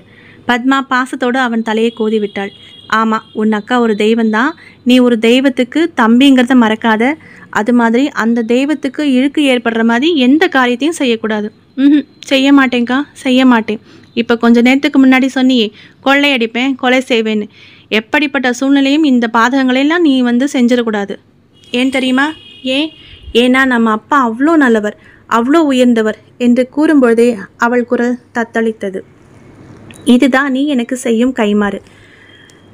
பத்மா பாசத்தோடு அவன் தலையை கோதி விட்டாள் ஆமாம் உன் அக்கா ஒரு தெய்வந்தான் நீ ஒரு தெய்வத்துக்கு தம்பிங்கிறத மறக்காத அது மாதிரி அந்த தெய்வத்துக்கு இழுக்கு ஏற்படுற மாதிரி எந்த காரியத்தையும் செய்யக்கூடாது ம் செய்ய மாட்டேங்க்கா செய்ய மாட்டேன் இப்போ கொஞ்ச நேரத்துக்கு முன்னாடி சொன்னி கொள்ளையடிப்பேன் கொலை செய்வேன்னு எப்படிப்பட்ட சூழ்நிலையும் இந்த பாதகங்களெல்லாம் நீ வந்து செஞ்சிடக்கூடாது ஏன் தெரியுமா ஏன் ஏன்னா நம்ம அப்பா அவ்வளோ நல்லவர் அவ்வளோ உயர்ந்தவர் என்று கூறும்பொழுதே அவள் குரல் தத்தளித்தது இதுதான் நீ எனக்கு செய்யும் கைமாறு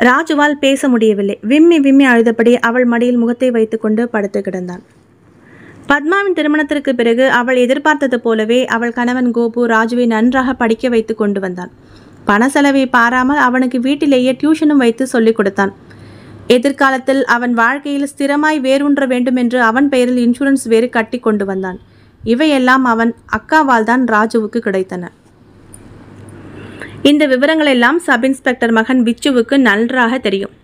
ராஜுவால் பேச முடியவில்லை விம்மி விம்மி அழுதபடி அவள் மடியில் முகத்தை வைத்துக்கொண்டு படுத்து கிடந்தான் பத்மாவின் திருமணத்திற்கு பிறகு அவள் எதிர்பார்த்தது போலவே அவள் கணவன் கோபு ராஜுவை நன்றாக படிக்க வைத்து கொண்டு வந்தான் பண செலவை பாராமல் அவனுக்கு வீட்டிலேயே டியூஷனும் வைத்து சொல்லிக் கொடுத்தான் எதிர்காலத்தில் அவன் வாழ்க்கையில் ஸ்திரமாய் வேறுன்ற வேண்டும் என்று அவன் பெயரில் இன்சூரன்ஸ் வேறு கட்டி கொண்டு வந்தான் இவையெல்லாம் அவன் அக்காவால் தான் ராஜுவுக்கு கிடைத்தன இந்த விவரங்களெல்லாம் சப் இன்ஸ்பெக்டர் மகன் விச்சுவுக்கு நன்றாக தெரியும்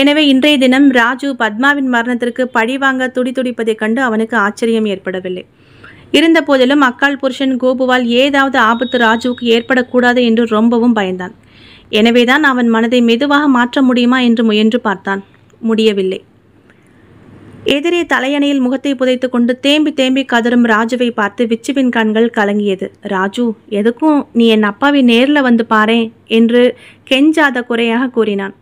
எனவே இன்றைய தினம் ராஜு பத்மாவின் மரணத்திற்கு பழிவாங்க துடிதுடிப்பதைக் கண்டு அவனுக்கு ஆச்சரியம் ஏற்படவில்லை இருந்த போதிலும் அக்கால் புருஷன் கோபுவால் ஏதாவது ஆபத்து ராஜுவுக்கு ஏற்படக்கூடாது என்று ரொம்பவும் பயந்தான் எனவேதான் அவன் மனதை மெதுவாக மாற்ற முடியுமா என்று முயன்று பார்த்தான் முடியவில்லை எதிரே தலையணையில் முகத்தை புதைத்து கொண்டு தேம்பி தேம்பி கதறும் ராஜுவை பார்த்து விச்சுவின் கண்கள் கலங்கியது ராஜு எதுக்கும் நீ என் அப்பாவை நேரில் வந்து பாரேன் என்று கெஞ்சாத குறையாக கூறினான்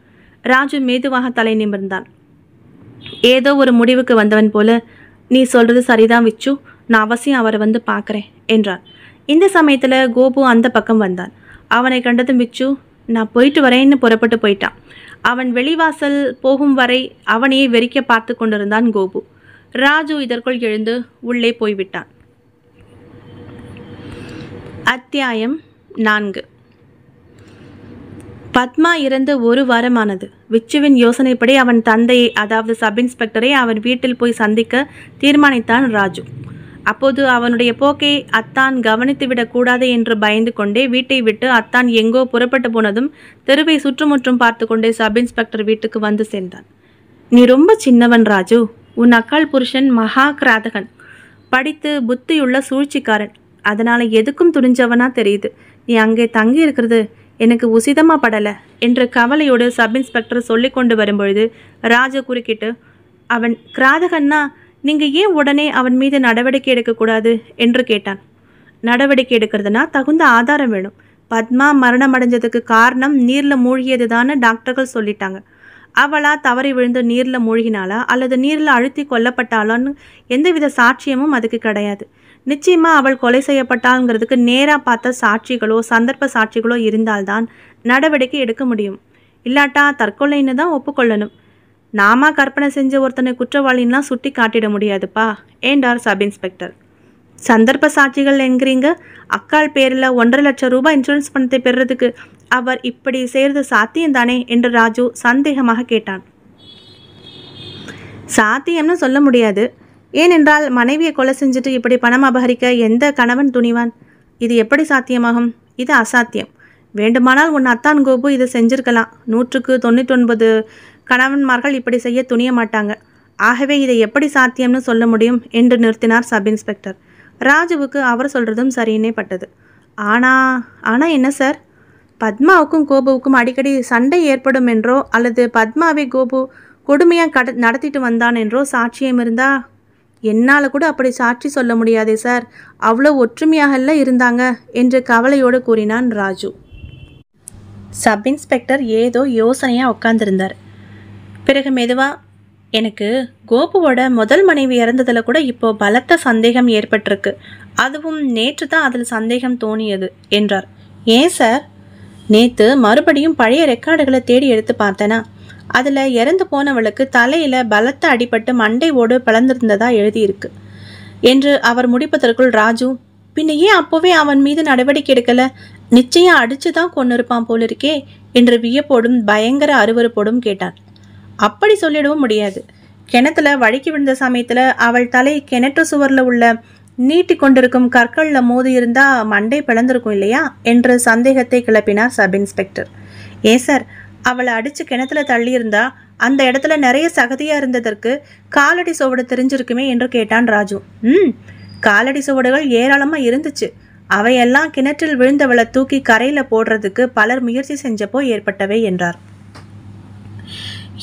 ராஜு மெதுவாக தலை நிமிர்ந்தான் ஏதோ ஒரு முடிவுக்கு வந்தவன் போல நீ சொல்றது சரிதான் விச்சு நான் அவசியம் அவரை வந்து பார்க்குறேன் என்றான் இந்த சமயத்தில் கோபு அந்த பக்கம் வந்தான் அவனை கண்டதும் விச்சு நான் போயிட்டு வரேன்னு புறப்பட்டு போயிட்டான் அவன் வெளிவாசல் போகும் வரை அவனையே வெறிக்க பார்த்து கொண்டிருந்தான் கோபு ராஜு இதற்குள் எழுந்து உள்ளே போய்விட்டான் அத்தியாயம் நான்கு பத்மா இறந்து ஒரு வாரமானது விச்சுவின் யோசனைப்படி அவன் தந்தையை அதாவது சப் இன்ஸ்பெக்டரை அவன் வீட்டில் போய் சந்திக்க தீர்மானித்தான் ராஜு அப்போது அவனுடைய போக்கை அத்தான் கவனித்துவிடக் கூடாது என்று பயந்து கொண்டே வீட்டை விட்டு அத்தான் எங்கோ புறப்பட்டு போனதும் தெருவை சுற்றுமுற்றும் பார்த்து கொண்டே சப் இன்ஸ்பெக்டர் வீட்டுக்கு வந்து சேர்ந்தான் நீ ரொம்ப சின்னவன் ராஜு உன் அக்கால் புருஷன் மகா கிராதகன் படித்து புத்தியுள்ள சூழ்ச்சிக்காரன் அதனால எதுக்கும் துணிஞ்சவனா தெரியுது நீ அங்கே தங்கி இருக்கிறது எனக்கு உசிதமாக படலை என்று கவலையோடு சப் இன்ஸ்பெக்டர் சொல்லி கொண்டு வரும்பொழுது ராஜ குறுக்கிட்டு அவன் கிராதகன்னா நீங்கள் ஏன் உடனே அவன் மீது நடவடிக்கை எடுக்கக்கூடாது என்று கேட்டான் நடவடிக்கை எடுக்கிறதுனா தகுந்த ஆதாரம் வேணும் பத்மா மரணம் அடைஞ்சதுக்கு காரணம் நீரில் மூழ்கியது தானே டாக்டர்கள் சொல்லிட்டாங்க அவளாக தவறி விழுந்து நீரில் மூழ்கினாளா அல்லது நீரில் அழுத்தி கொல்லப்பட்டாளான்னு எந்தவித சாட்சியமும் அதுக்கு கிடையாது நிச்சயமாக அவள் கொலை செய்யப்பட்டாங்கிறதுக்கு நேராக பார்த்த சாட்சிகளோ சந்தர்ப்ப சாட்சிகளோ இருந்தால்தான் நடவடிக்கை எடுக்க முடியும் இல்லாட்டா தற்கொலைன்னு தான் ஒப்புக்கொள்ளணும் நாம கற்பனை செஞ்ச ஒருத்தனை குற்றவாளின்லாம் சுட்டி காட்டிட முடியாதுப்பா ஏண்டார் சப் இன்ஸ்பெக்டர் சந்தர்ப்ப சாட்சிகள் என்கிறீங்க அக்கால் பேரில் ஒன்றரை லட்சம் ரூபாய் இன்சூரன்ஸ் பணத்தை பெறுறதுக்கு அவர் இப்படி செய்கிறது சாத்தியம்தானே என்று ராஜு சந்தேகமாக கேட்டான் சாத்தியம்னு சொல்ல முடியாது ஏனென்றால் மனைவியை கொலை செஞ்சுட்டு இப்படி பணம் அபகரிக்க எந்த கணவன் துணிவான் இது எப்படி சாத்தியமாகும் இது அசாத்தியம் வேண்டுமானால் உன் அத்தான் கோபு இதை செஞ்சிருக்கலாம் நூற்றுக்கு தொண்ணூற்றொன்பது கணவன்மார்கள் இப்படி செய்ய துணிய மாட்டாங்க ஆகவே இதை எப்படி சாத்தியம்னு சொல்ல முடியும் என்று நிறுத்தினார் சப் இன்ஸ்பெக்டர் ராஜுவுக்கு அவர் சொல்கிறதும் சரியினே பட்டது ஆனால் ஆனால் என்ன சார் பத்மாவுக்கும் கோபுவுக்கும் அடிக்கடி சண்டை ஏற்படும் என்றோ அல்லது பத்மாவை கோபு கொடுமையாக கட நடத்திட்டு வந்தான் என்றோ சாட்சியம் இருந்தால் என்னால் கூட அப்படி சாட்சி சொல்ல முடியாதே சார் அவ்வளோ ஒற்றுமையாகல்ல இருந்தாங்க என்று கவலையோடு கூறினான் ராஜு சப் இன்ஸ்பெக்டர் ஏதோ யோசனையாக உட்கார்ந்திருந்தார் பிறகு மெதுவாக எனக்கு கோபுவோட முதல் மனைவி இறந்ததில் கூட இப்போ பலத்த சந்தேகம் ஏற்பட்டிருக்கு அதுவும் நேற்று தான் அதில் சந்தேகம் தோணியது என்றார் ஏன் சார் நேற்று மறுபடியும் பழைய ரெக்கார்டுகளை தேடி எடுத்து பார்த்தேனா அதில் இறந்து போனவளுக்கு தலையில் பலத்த அடிபட்டு மண்டையோடு பிளந்திருந்ததா எழுதியிருக்கு என்று அவர் முடிப்பதற்குள் ராஜு பின்ன ஏன் அப்போவே அவன் மீது நடவடிக்கை எடுக்கல நிச்சயம் அடிச்சு தான் போல போலிருக்கே என்று வியப்போடும் பயங்கர அருவறுப்போடும் கேட்டான் அப்படி சொல்லிடவும் முடியாது கிணத்துல வழுக்கி விழுந்த சமயத்தில் அவள் தலை கிணற்று சுவரில் உள்ள நீட்டி கொண்டிருக்கும் கற்களில் மோதி இருந்தா மண்டை பிளந்திருக்கும் இல்லையா என்று சந்தேகத்தை கிளப்பினார் சப் இன்ஸ்பெக்டர் ஏன் சார் அவளை அடித்து கிணத்துல தள்ளியிருந்தா அந்த இடத்துல நிறைய சகதியாக இருந்ததற்கு காலடி சுவடு தெரிஞ்சிருக்குமே என்று கேட்டான் ராஜு ம் காலடி சுவடுகள் ஏராளமாக இருந்துச்சு அவையெல்லாம் கிணற்றில் விழுந்தவளை தூக்கி கரையில் போடுறதுக்கு பலர் முயற்சி செஞ்சப்போ ஏற்பட்டவை என்றார்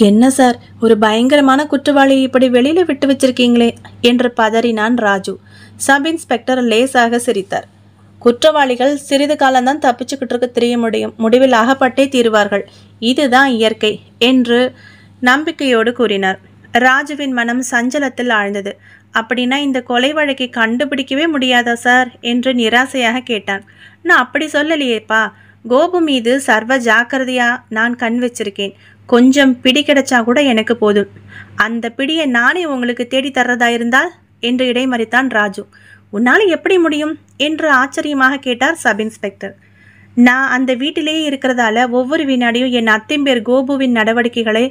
என்ன சார் ஒரு பயங்கரமான குற்றவாளி இப்படி வெளியில விட்டு வச்சிருக்கீங்களே என்று பதறினான் ராஜு சப் இன்ஸ்பெக்டர் லேசாக சிரித்தார் குற்றவாளிகள் சிறிது காலம்தான் தப்பிச்சுக்கிட்டு இருக்க தெரிய முடியும் முடிவில் அகப்பட்டே தீர்வார்கள் இதுதான் இயற்கை என்று நம்பிக்கையோடு கூறினார் ராஜுவின் மனம் சஞ்சலத்தில் ஆழ்ந்தது அப்படின்னா இந்த கொலை வழக்கை கண்டுபிடிக்கவே முடியாதா சார் என்று நிராசையாக கேட்டான் நான் அப்படி சொல்லலையேப்பா கோபு மீது சர்வ ஜாக்கிரதையா நான் கண் வச்சிருக்கேன் கொஞ்சம் பிடி கிடைச்சா கூட எனக்கு போதும் அந்த பிடியை நானே உங்களுக்கு தேடி தர்றதா இருந்தால் என்று இடைமறித்தான் ராஜு உன்னால் எப்படி முடியும் என்று ஆச்சரியமாக கேட்டார் சப் இன்ஸ்பெக்டர் நான் அந்த வீட்டிலேயே இருக்கிறதால ஒவ்வொரு வினாடியும் என் அத்திம்பேர் கோபுவின் நடவடிக்கைகளை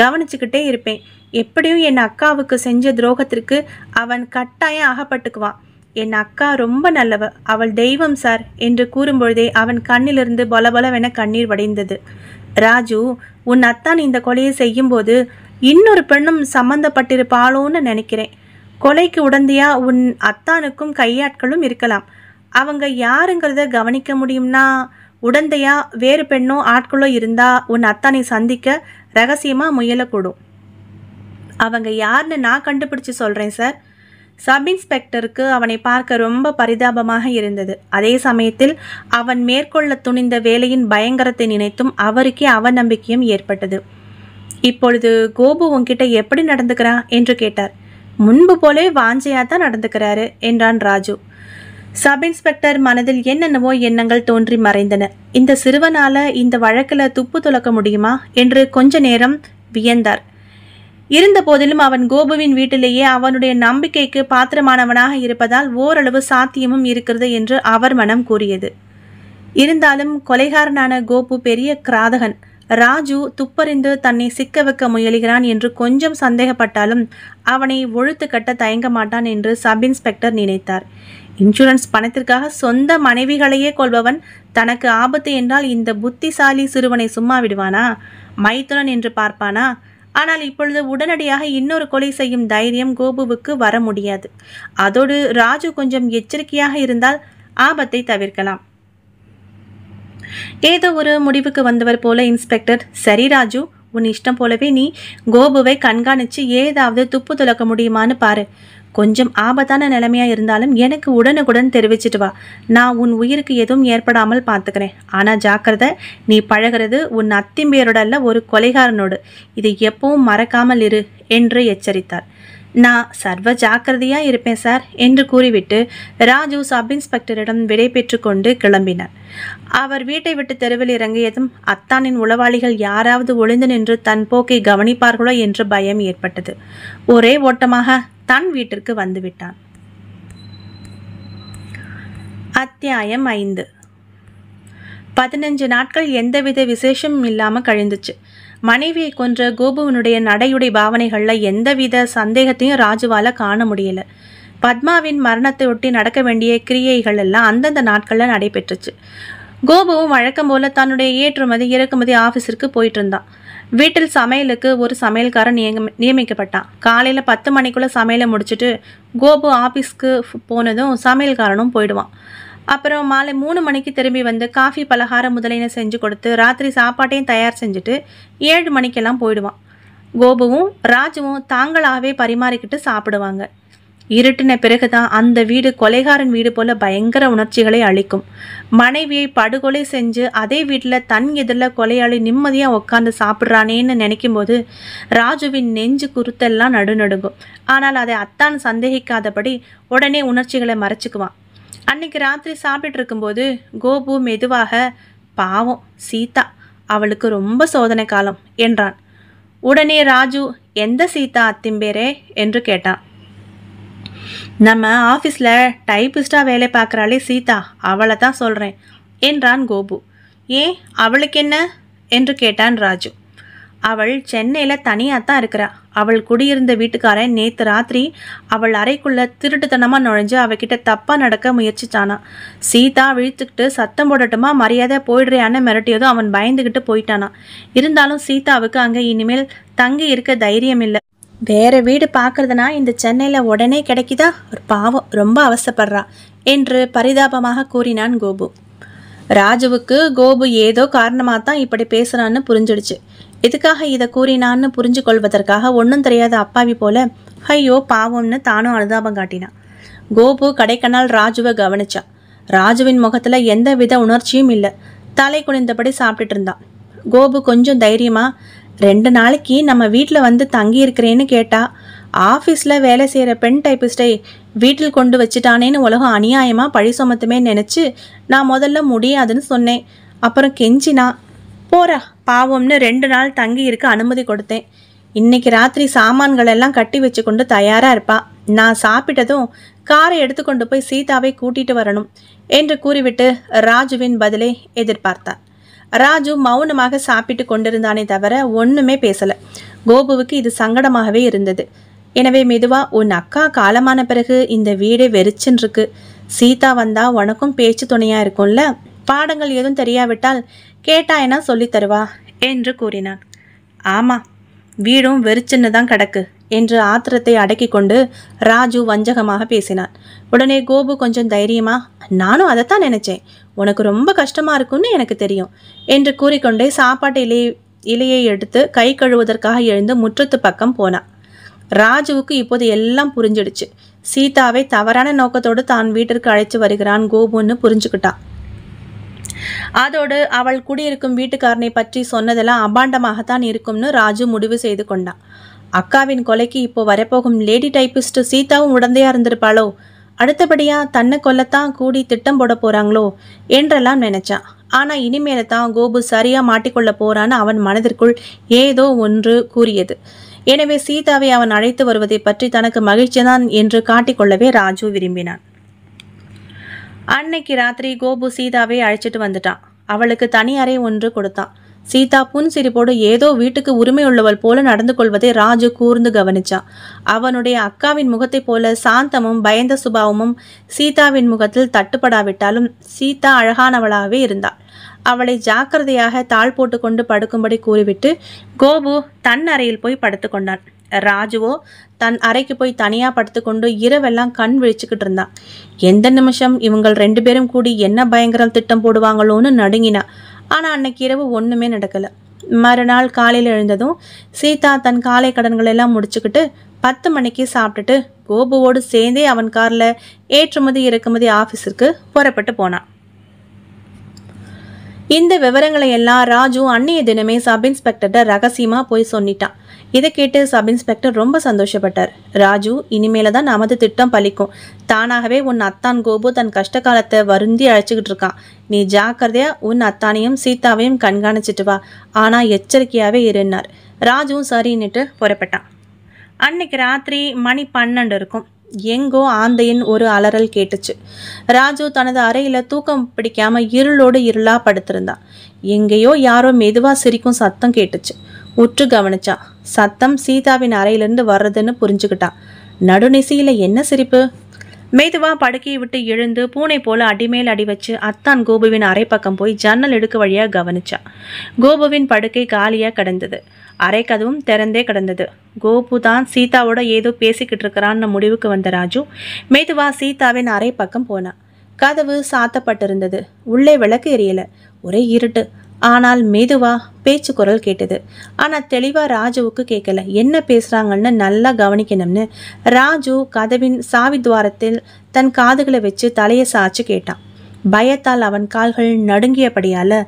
கவனிச்சுக்கிட்டே இருப்பேன் எப்படியும் என் அக்காவுக்கு செஞ்ச துரோகத்திற்கு அவன் கட்டாயம் அகப்பட்டுக்குவான் என் அக்கா ரொம்ப நல்லவ அவள் தெய்வம் சார் என்று கூறும்பொழுதே அவன் கண்ணிலிருந்து பலபலவென கண்ணீர் வடைந்தது ராஜு உன் அத்தான் இந்த கொலையை செய்யும்போது இன்னொரு பெண்ணும் சம்மந்தப்பட்டிருப்பாளோன்னு நினைக்கிறேன் கொலைக்கு உடந்தையா உன் அத்தானுக்கும் கையாட்களும் இருக்கலாம் அவங்க யாருங்கிறத கவனிக்க முடியும்னா உடந்தையா வேறு பெண்ணோ ஆட்களோ இருந்தா உன் அத்தானை சந்திக்க ரகசியமா முயலக்கூடும் அவங்க யாருன்னு நான் கண்டுபிடிச்சு சொல்றேன் சார் சப் இன்ஸ்பெக்டருக்கு அவனை பார்க்க ரொம்ப பரிதாபமாக இருந்தது அதே சமயத்தில் அவன் மேற்கொள்ள துணிந்த வேலையின் பயங்கரத்தை நினைத்தும் அவருக்கே அவநம்பிக்கையும் ஏற்பட்டது இப்பொழுது கோபு உன்கிட்ட எப்படி நடந்துக்கிறான் என்று கேட்டார் முன்பு போலே வாஞ்சையாக தான் நடந்துக்கிறாரு என்றான் ராஜு சப் இன்ஸ்பெக்டர் மனதில் என்னென்னவோ எண்ணங்கள் தோன்றி மறைந்தன இந்த சிறுவனால இந்த வழக்கில் துப்பு துலக்க முடியுமா என்று கொஞ்ச நேரம் வியந்தார் இருந்த போதிலும் அவன் கோபுவின் வீட்டிலேயே அவனுடைய நம்பிக்கைக்கு பாத்திரமானவனாக இருப்பதால் ஓரளவு சாத்தியமும் இருக்கிறது என்று அவர் மனம் கூறியது இருந்தாலும் கொலைகாரனான கோபு பெரிய கிராதகன் ராஜு துப்பறிந்து தன்னை சிக்க வைக்க முயலுகிறான் என்று கொஞ்சம் சந்தேகப்பட்டாலும் அவனை ஒழுத்து கட்ட தயங்க மாட்டான் என்று சப் இன்ஸ்பெக்டர் நினைத்தார் இன்சூரன்ஸ் பணத்திற்காக சொந்த மனைவிகளையே கொள்பவன் தனக்கு ஆபத்து என்றால் இந்த புத்திசாலி சிறுவனை சும்மா விடுவானா மைத்துனன் என்று பார்ப்பானா ஆனால் இப்பொழுது உடனடியாக இன்னொரு கொலை செய்யும் தைரியம் கோபுவுக்கு வர முடியாது அதோடு ராஜு கொஞ்சம் எச்சரிக்கையாக இருந்தால் ஆபத்தை தவிர்க்கலாம் ஏதோ ஒரு முடிவுக்கு வந்தவர் போல இன்ஸ்பெக்டர் சரி ராஜு உன் இஷ்டம் போலவே நீ கோபுவை கண்காணித்து ஏதாவது துப்பு துளக்க முடியுமான்னு பாரு கொஞ்சம் ஆபத்தான நிலைமையாக இருந்தாலும் எனக்கு உடனுக்குடன் தெரிவிச்சிட்டு வா நான் உன் உயிருக்கு எதுவும் ஏற்படாமல் பார்த்துக்கிறேன் ஆனால் ஜாக்கிரதை நீ பழகிறது உன் அத்திம்பேரோட அல்ல ஒரு கொலைகாரனோடு இதை எப்பவும் மறக்காமல் இரு என்று எச்சரித்தார் நான் சர்வ ஜாக்கிரதையாக இருப்பேன் சார் என்று கூறிவிட்டு ராஜு சப் இன்ஸ்பெக்டரிடம் விடை கொண்டு கிளம்பினார் அவர் வீட்டை விட்டு தெருவில் இறங்கியதும் அத்தானின் உளவாளிகள் யாராவது ஒளிந்து நின்று தன் போக்கை கவனிப்பார்களோ என்று பயம் ஏற்பட்டது ஒரே ஓட்டமாக தன் வீட்டிற்கு வந்துவிட்டான் அத்தியாயம் ஐந்து பதினஞ்சு நாட்கள் எந்தவித விசேஷமும் இல்லாமல் கழிந்துச்சு மனைவியை கொன்ற கோபுவனுடைய நடையுடை பாவனைகளில் எந்தவித சந்தேகத்தையும் ராஜுவால் காண முடியல பத்மாவின் மரணத்தை ஒட்டி நடக்க வேண்டிய கிரியைகள் எல்லாம் அந்தந்த நாட்களில் நடைபெற்றுச்சு கோபுவும் வழக்கம் போல் தன்னுடைய ஏற்றுமதி இறக்குமதி ஆஃபீஸிற்கு போயிட்டு இருந்தான் வீட்டில் சமையலுக்கு ஒரு சமையல்காரன் நியமிக்கப்பட்டான் காலையில் பத்து மணிக்குள்ளே சமையலை முடிச்சுட்டு கோபு ஆஃபீஸ்க்கு போனதும் சமையல்காரனும் போயிடுவான் அப்புறம் மாலை மூணு மணிக்கு திரும்பி வந்து காஃபி பலகாரம் முதலின செஞ்சு கொடுத்து ராத்திரி சாப்பாட்டையும் தயார் செஞ்சுட்டு ஏழு மணிக்கெல்லாம் போயிடுவான் கோபுவும் ராஜுவும் தாங்களாகவே பரிமாறிக்கிட்டு சாப்பிடுவாங்க இருட்டின பிறகுதான் அந்த வீடு கொலைகாரன் வீடு போல பயங்கர உணர்ச்சிகளை அளிக்கும் மனைவியை படுகொலை செஞ்சு அதே வீட்டில் தன் எதிரில் கொலையாளி நிம்மதியாக உட்காந்து சாப்பிட்றானேன்னு நினைக்கும்போது ராஜுவின் நெஞ்சு குருத்தெல்லாம் நடுநடுங்கும் ஆனால் அதை அத்தான் சந்தேகிக்காதபடி உடனே உணர்ச்சிகளை மறைச்சிக்குவான் அன்னைக்கு ராத்திரி சாப்பிட்டு இருக்கும்போது கோபு மெதுவாக பாவம் சீதா அவளுக்கு ரொம்ப சோதனை காலம் என்றான் உடனே ராஜு எந்த சீதா அத்திம்பேரே என்று கேட்டான் நம்ம ஆஃபீஸில் டைப்பிஸ்டாக வேலை பார்க்குறாளே சீதா அவளை தான் சொல்கிறேன் என்றான் கோபு ஏன் அவளுக்கு என்ன என்று கேட்டான் ராஜு அவள் சென்னையில் தனியாக தான் இருக்கிறா அவள் குடியிருந்த வீட்டுக்காரன் நேற்று ராத்திரி அவள் அறைக்குள்ளே திருட்டுத்தனமாக நுழைஞ்சு அவகிட்ட தப்பாக நடக்க முயற்சிச்சானா சீதா விழித்துக்கிட்டு சத்தம் போடட்டுமா மரியாதை போயிடுறியான்னு மிரட்டியதும் அவன் பயந்துக்கிட்டு போயிட்டானா இருந்தாலும் சீதாவுக்கு அங்கே இனிமேல் தங்கி இருக்க தைரியம் இல்லை வேற வீடு பார்க்குறதுனா இந்த சென்னையில் உடனே கிடைக்குதா ஒரு பாவம் ரொம்ப அவசப்படுறா என்று பரிதாபமாக கூறினான் கோபு ராஜுவுக்கு கோபு ஏதோ காரணமாக தான் இப்படி பேசுகிறான்னு புரிஞ்சிடுச்சு எதுக்காக இதை கூறினான்னு புரிஞ்சு கொள்வதற்காக ஒன்றும் தெரியாத அப்பாவி போல ஐயோ பாவம்னு தானும் அனுதாபம் காட்டினான் கோபு கடைக்கனால் ராஜுவை கவனிச்சான் ராஜுவின் முகத்தில் எந்த வித உணர்ச்சியும் இல்லை தலை குனிந்தபடி சாப்பிட்டுட்டு இருந்தான் கோபு கொஞ்சம் தைரியமாக ரெண்டு நாளைக்கு நம்ம வீட்டில் வந்து தங்கி இருக்கிறேன்னு கேட்டா ஆஃபீஸில் வேலை செய்கிற பெண் டைப்பிஸ்டை வீட்டில் கொண்டு வச்சுட்டானேன்னு உலகம் அநியாயமாக பழி சுமத்துமே நினச்சி நான் முதல்ல முடியாதுன்னு சொன்னேன் அப்புறம் கெஞ்சினா போறா பாவம்னு ரெண்டு நாள் தங்கி இருக்க அனுமதி கொடுத்தேன் இன்னைக்கு ராத்திரி சாமான்களெல்லாம் கட்டி வச்சு கொண்டு தயாராக இருப்பா நான் சாப்பிட்டதும் காரை எடுத்துக்கொண்டு போய் சீதாவை கூட்டிட்டு வரணும் என்று கூறிவிட்டு ராஜுவின் பதிலை எதிர்பார்த்தான் ராஜு மௌனமாக சாப்பிட்டு கொண்டிருந்தானே தவிர ஒன்றுமே பேசலை கோபுவுக்கு இது சங்கடமாகவே இருந்தது எனவே மெதுவாக உன் அக்கா காலமான பிறகு இந்த வீடே வெறிச்சுன்னு இருக்கு சீதா வந்தா உனக்கும் பேச்சு துணையாக இருக்கும்ல பாடங்கள் எதுவும் தெரியாவிட்டால் கேட்டாயனா சொல்லி தருவா என்று கூறினார் ஆமா வீடும் வெறிச்சென்னு தான் கிடக்கு என்று ஆத்திரத்தை அடக்கி கொண்டு ராஜு வஞ்சகமாக பேசினான் உடனே கோபு கொஞ்சம் தைரியமா நானும் அதைத்தான் நினைச்சேன் உனக்கு ரொம்ப கஷ்டமா இருக்கும்னு எனக்கு தெரியும் என்று கூறிக்கொண்டே சாப்பாட்டு இலையை இலையை எடுத்து கை கழுவதற்காக எழுந்து முற்றத்து பக்கம் போனான் ராஜுவுக்கு இப்போது எல்லாம் புரிஞ்சிடுச்சு சீதாவை தவறான நோக்கத்தோடு தான் வீட்டிற்கு அழைச்சி வருகிறான் கோபுன்னு புரிஞ்சுக்கிட்டான் அதோடு அவள் குடியிருக்கும் வீட்டுக்காரனை பற்றி சொன்னதெல்லாம் அபாண்டமாகத்தான் இருக்கும்னு ராஜு முடிவு செய்து கொண்டான் அக்காவின் கொலைக்கு இப்போ வரப்போகும் லேடி டைப்பிஸ்ட் சீதாவும் உடந்தையா இருந்திருப்பாளோ அடுத்தபடியா தன்னை கொல்லத்தான் கூடி திட்டம் போட போறாங்களோ என்றெல்லாம் நினைச்சான் ஆனா இனிமேல தான் கோபு சரியா மாட்டிக்கொள்ள போறான்னு அவன் மனதிற்குள் ஏதோ ஒன்று கூறியது எனவே சீதாவை அவன் அழைத்து வருவதை பற்றி தனக்கு மகிழ்ச்சிதான் என்று காட்டிக்கொள்ளவே ராஜு விரும்பினான் அன்னைக்கு ராத்திரி கோபு சீதாவை அழைச்சிட்டு வந்துட்டான் அவளுக்கு தனி அறை ஒன்று கொடுத்தான் சீதா புன்சிரிப்போடு ஏதோ வீட்டுக்கு உரிமை உள்ளவள் போல நடந்து கொள்வதை ராஜு கூர்ந்து கவனிச்சான் அவனுடைய அக்காவின் முகத்தைப் போல சாந்தமும் பயந்த சுபாவமும் சீதாவின் முகத்தில் தட்டுப்படாவிட்டாலும் சீதா அழகானவளாகவே இருந்தாள் அவளை ஜாக்கிரதையாக தாழ் போட்டுக்கொண்டு படுக்கும்படி கூறிவிட்டு கோபு தன் அறையில் போய் படுத்துக்கொண்டான் ராஜுவோ தன் அறைக்கு போய் தனியாக படுத்துக்கொண்டு இரவெல்லாம் கண் விழிச்சுக்கிட்டு இருந்தான் எந்த நிமிஷம் இவங்கள் ரெண்டு பேரும் கூடி என்ன பயங்கரம் திட்டம் போடுவாங்களோன்னு நடுங்கினான் ஆனால் அன்னைக்கு இரவு ஒன்றுமே நடக்கலை மறுநாள் காலையில் எழுந்ததும் சீதா தன் காலை கடன்களெல்லாம் முடிச்சுக்கிட்டு பத்து மணிக்கு சாப்பிட்டுட்டு கோபுவோடு சேர்ந்தே அவன் காரில் ஏற்றுமதி இறக்குமதி ஆஃபீஸிற்கு புறப்பட்டு போனான் இந்த விவரங்களை எல்லாம் ராஜு அன்னைய தினமே சப் இன்ஸ்பெக்டர்கிட்ட ரகசியமாக போய் சொல்லிட்டான் இதை கேட்டு சப் இன்ஸ்பெக்டர் ரொம்ப சந்தோஷப்பட்டார் ராஜு இனிமேல தான் நமது திட்டம் பலிக்கும் தானாகவே உன் அத்தான் கோபு தன் கஷ்ட காலத்தை வருந்தி அழைச்சிக்கிட்டு இருக்கான் நீ ஜாக்கிரதையா உன் அத்தானையும் சீதாவையும் கண்காணிச்சிட்டு வா ஆனால் எச்சரிக்கையாகவே இருந்தார் ராஜுவும் சரின்னுட்டு புறப்பட்டான் அன்னைக்கு ராத்திரி மணி பன்னெண்டு இருக்கும் எங்கோ ஆந்தையின் ஒரு அலறல் கேட்டுச்சு ராஜு தனது அறையில் தூக்கம் பிடிக்காம இருளோடு இருளா படுத்திருந்தான் எங்கேயோ யாரோ மெதுவாக சிரிக்கும் சத்தம் கேட்டுச்சு உற்று கவனிச்சா சத்தம் சீதாவின் அறையிலிருந்து வர்றதுன்னு புரிஞ்சுக்கிட்டான் நடுநிசையில் என்ன சிரிப்பு மெதுவாக படுக்கையை விட்டு எழுந்து பூனை போல அடிமேல் அடி வச்சு அத்தான் கோபுவின் அரை பக்கம் போய் ஜன்னல் எடுக்க வழியாக கவனிச்சா கோபுவின் படுக்கை காலியாக கிடந்தது அரை கதவும் திறந்தே கிடந்தது கோபு தான் சீதாவோட ஏதோ பேசிக்கிட்டு இருக்கிறான்னு முடிவுக்கு வந்த ராஜு மெதுவாக சீதாவின் அரை பக்கம் போனான் கதவு சாத்தப்பட்டிருந்தது உள்ளே விளக்கு எரியலை ஒரே இருட்டு ஆனால் மெதுவா பேச்சு குரல் கேட்டது ஆனால் தெளிவாக ராஜுவுக்கு கேட்கல என்ன பேசுகிறாங்கன்னு நல்லா கவனிக்கணும்னு ராஜு கதவின் சாவி துவாரத்தில் தன் காதுகளை வச்சு தலையை சாய்ச்சி கேட்டான் பயத்தால் அவன் கால்கள் நடுங்கியபடியால்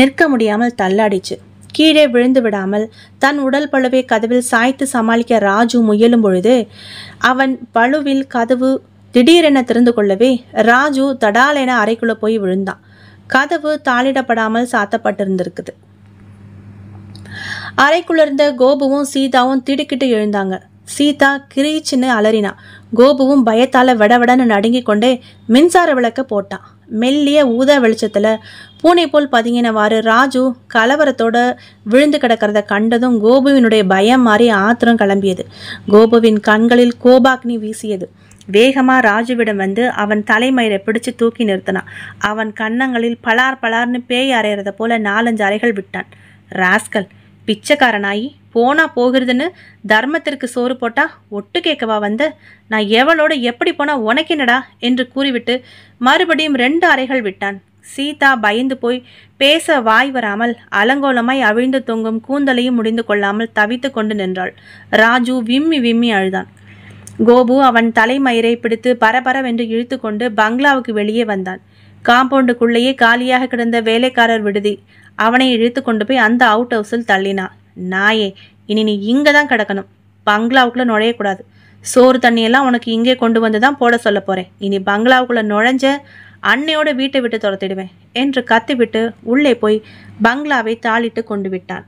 நிற்க முடியாமல் தள்ளாடிச்சு கீழே விழுந்து விடாமல் தன் உடல் பழுவை கதவில் சாய்த்து சமாளிக்க ராஜு முயலும் பொழுது அவன் பழுவில் கதவு திடீரென திறந்து கொள்ளவே ராஜு தடாலென அறைக்குள்ளே போய் விழுந்தான் கதவு தாளிடப்படாமல் சாத்தப்பட்டிருந்திருக்குது அறைக்குள்ளிருந்த கோபுவும் சீதாவும் திடுக்கிட்டு எழுந்தாங்க சீதா கிரீச்சின்னு அலறினா கோபுவும் பயத்தால விடவிடன்னு நடுங்கி கொண்டே மின்சார விளக்க போட்டான் மெல்லிய ஊதா வெளிச்சத்துல பூனை போல் பதுங்கினவாறு ராஜு கலவரத்தோட விழுந்து கிடக்கிறத கண்டதும் கோபுவினுடைய பயம் மாறி ஆத்திரம் கிளம்பியது கோபுவின் கண்களில் கோபாக்னி வீசியது வேகமாக ராஜுவிடம் வந்து அவன் தலைமயிரை பிடிச்சு தூக்கி நிறுத்தினான் அவன் கன்னங்களில் பலார் பலார்னு பேய் அறையிறத போல நாலஞ்சு அறைகள் விட்டான் ராஸ்கல் பிச்சைக்காரனாயி போனா போகிறதுன்னு தர்மத்திற்கு சோறு போட்டா ஒட்டு கேட்கவா வந்த நான் எவளோட எப்படி போனா உனக்கினடா என்று கூறிவிட்டு மறுபடியும் ரெண்டு அறைகள் விட்டான் சீதா பயந்து போய் பேச வாய் வராமல் அலங்கோலமாய் அவிழ்ந்து தொங்கும் கூந்தலையும் முடிந்து கொள்ளாமல் தவித்து கொண்டு நின்றாள் ராஜு விம்மி விம்மி அழுதான் கோபு அவன் தலைமயிரை பிடித்து பரபரவென்று இழுத்துக்கொண்டு பங்களாவுக்கு வெளியே வந்தான் காம்பவுண்டுக்குள்ளேயே காலியாக கிடந்த வேலைக்காரர் விடுதி அவனை இழுத்து கொண்டு போய் அந்த அவுட் ஹவுஸில் தள்ளினான் நாயே இனி நீ இங்கே தான் கிடக்கணும் பங்களாவுக்குள்ளே நுழையக்கூடாது சோறு தண்ணியெல்லாம் உனக்கு இங்கே கொண்டு வந்து தான் போட சொல்ல போகிறேன் இனி பங்களாவுக்குள்ளே நுழைஞ்ச அன்னையோட வீட்டை விட்டு துரத்திடுவேன் என்று கத்திவிட்டு உள்ளே போய் பங்களாவை தாளிட்டு கொண்டு விட்டான்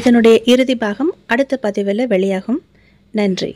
இதனுடைய இறுதி பாகம் அடுத்த பதிவில் வெளியாகும் நன்றி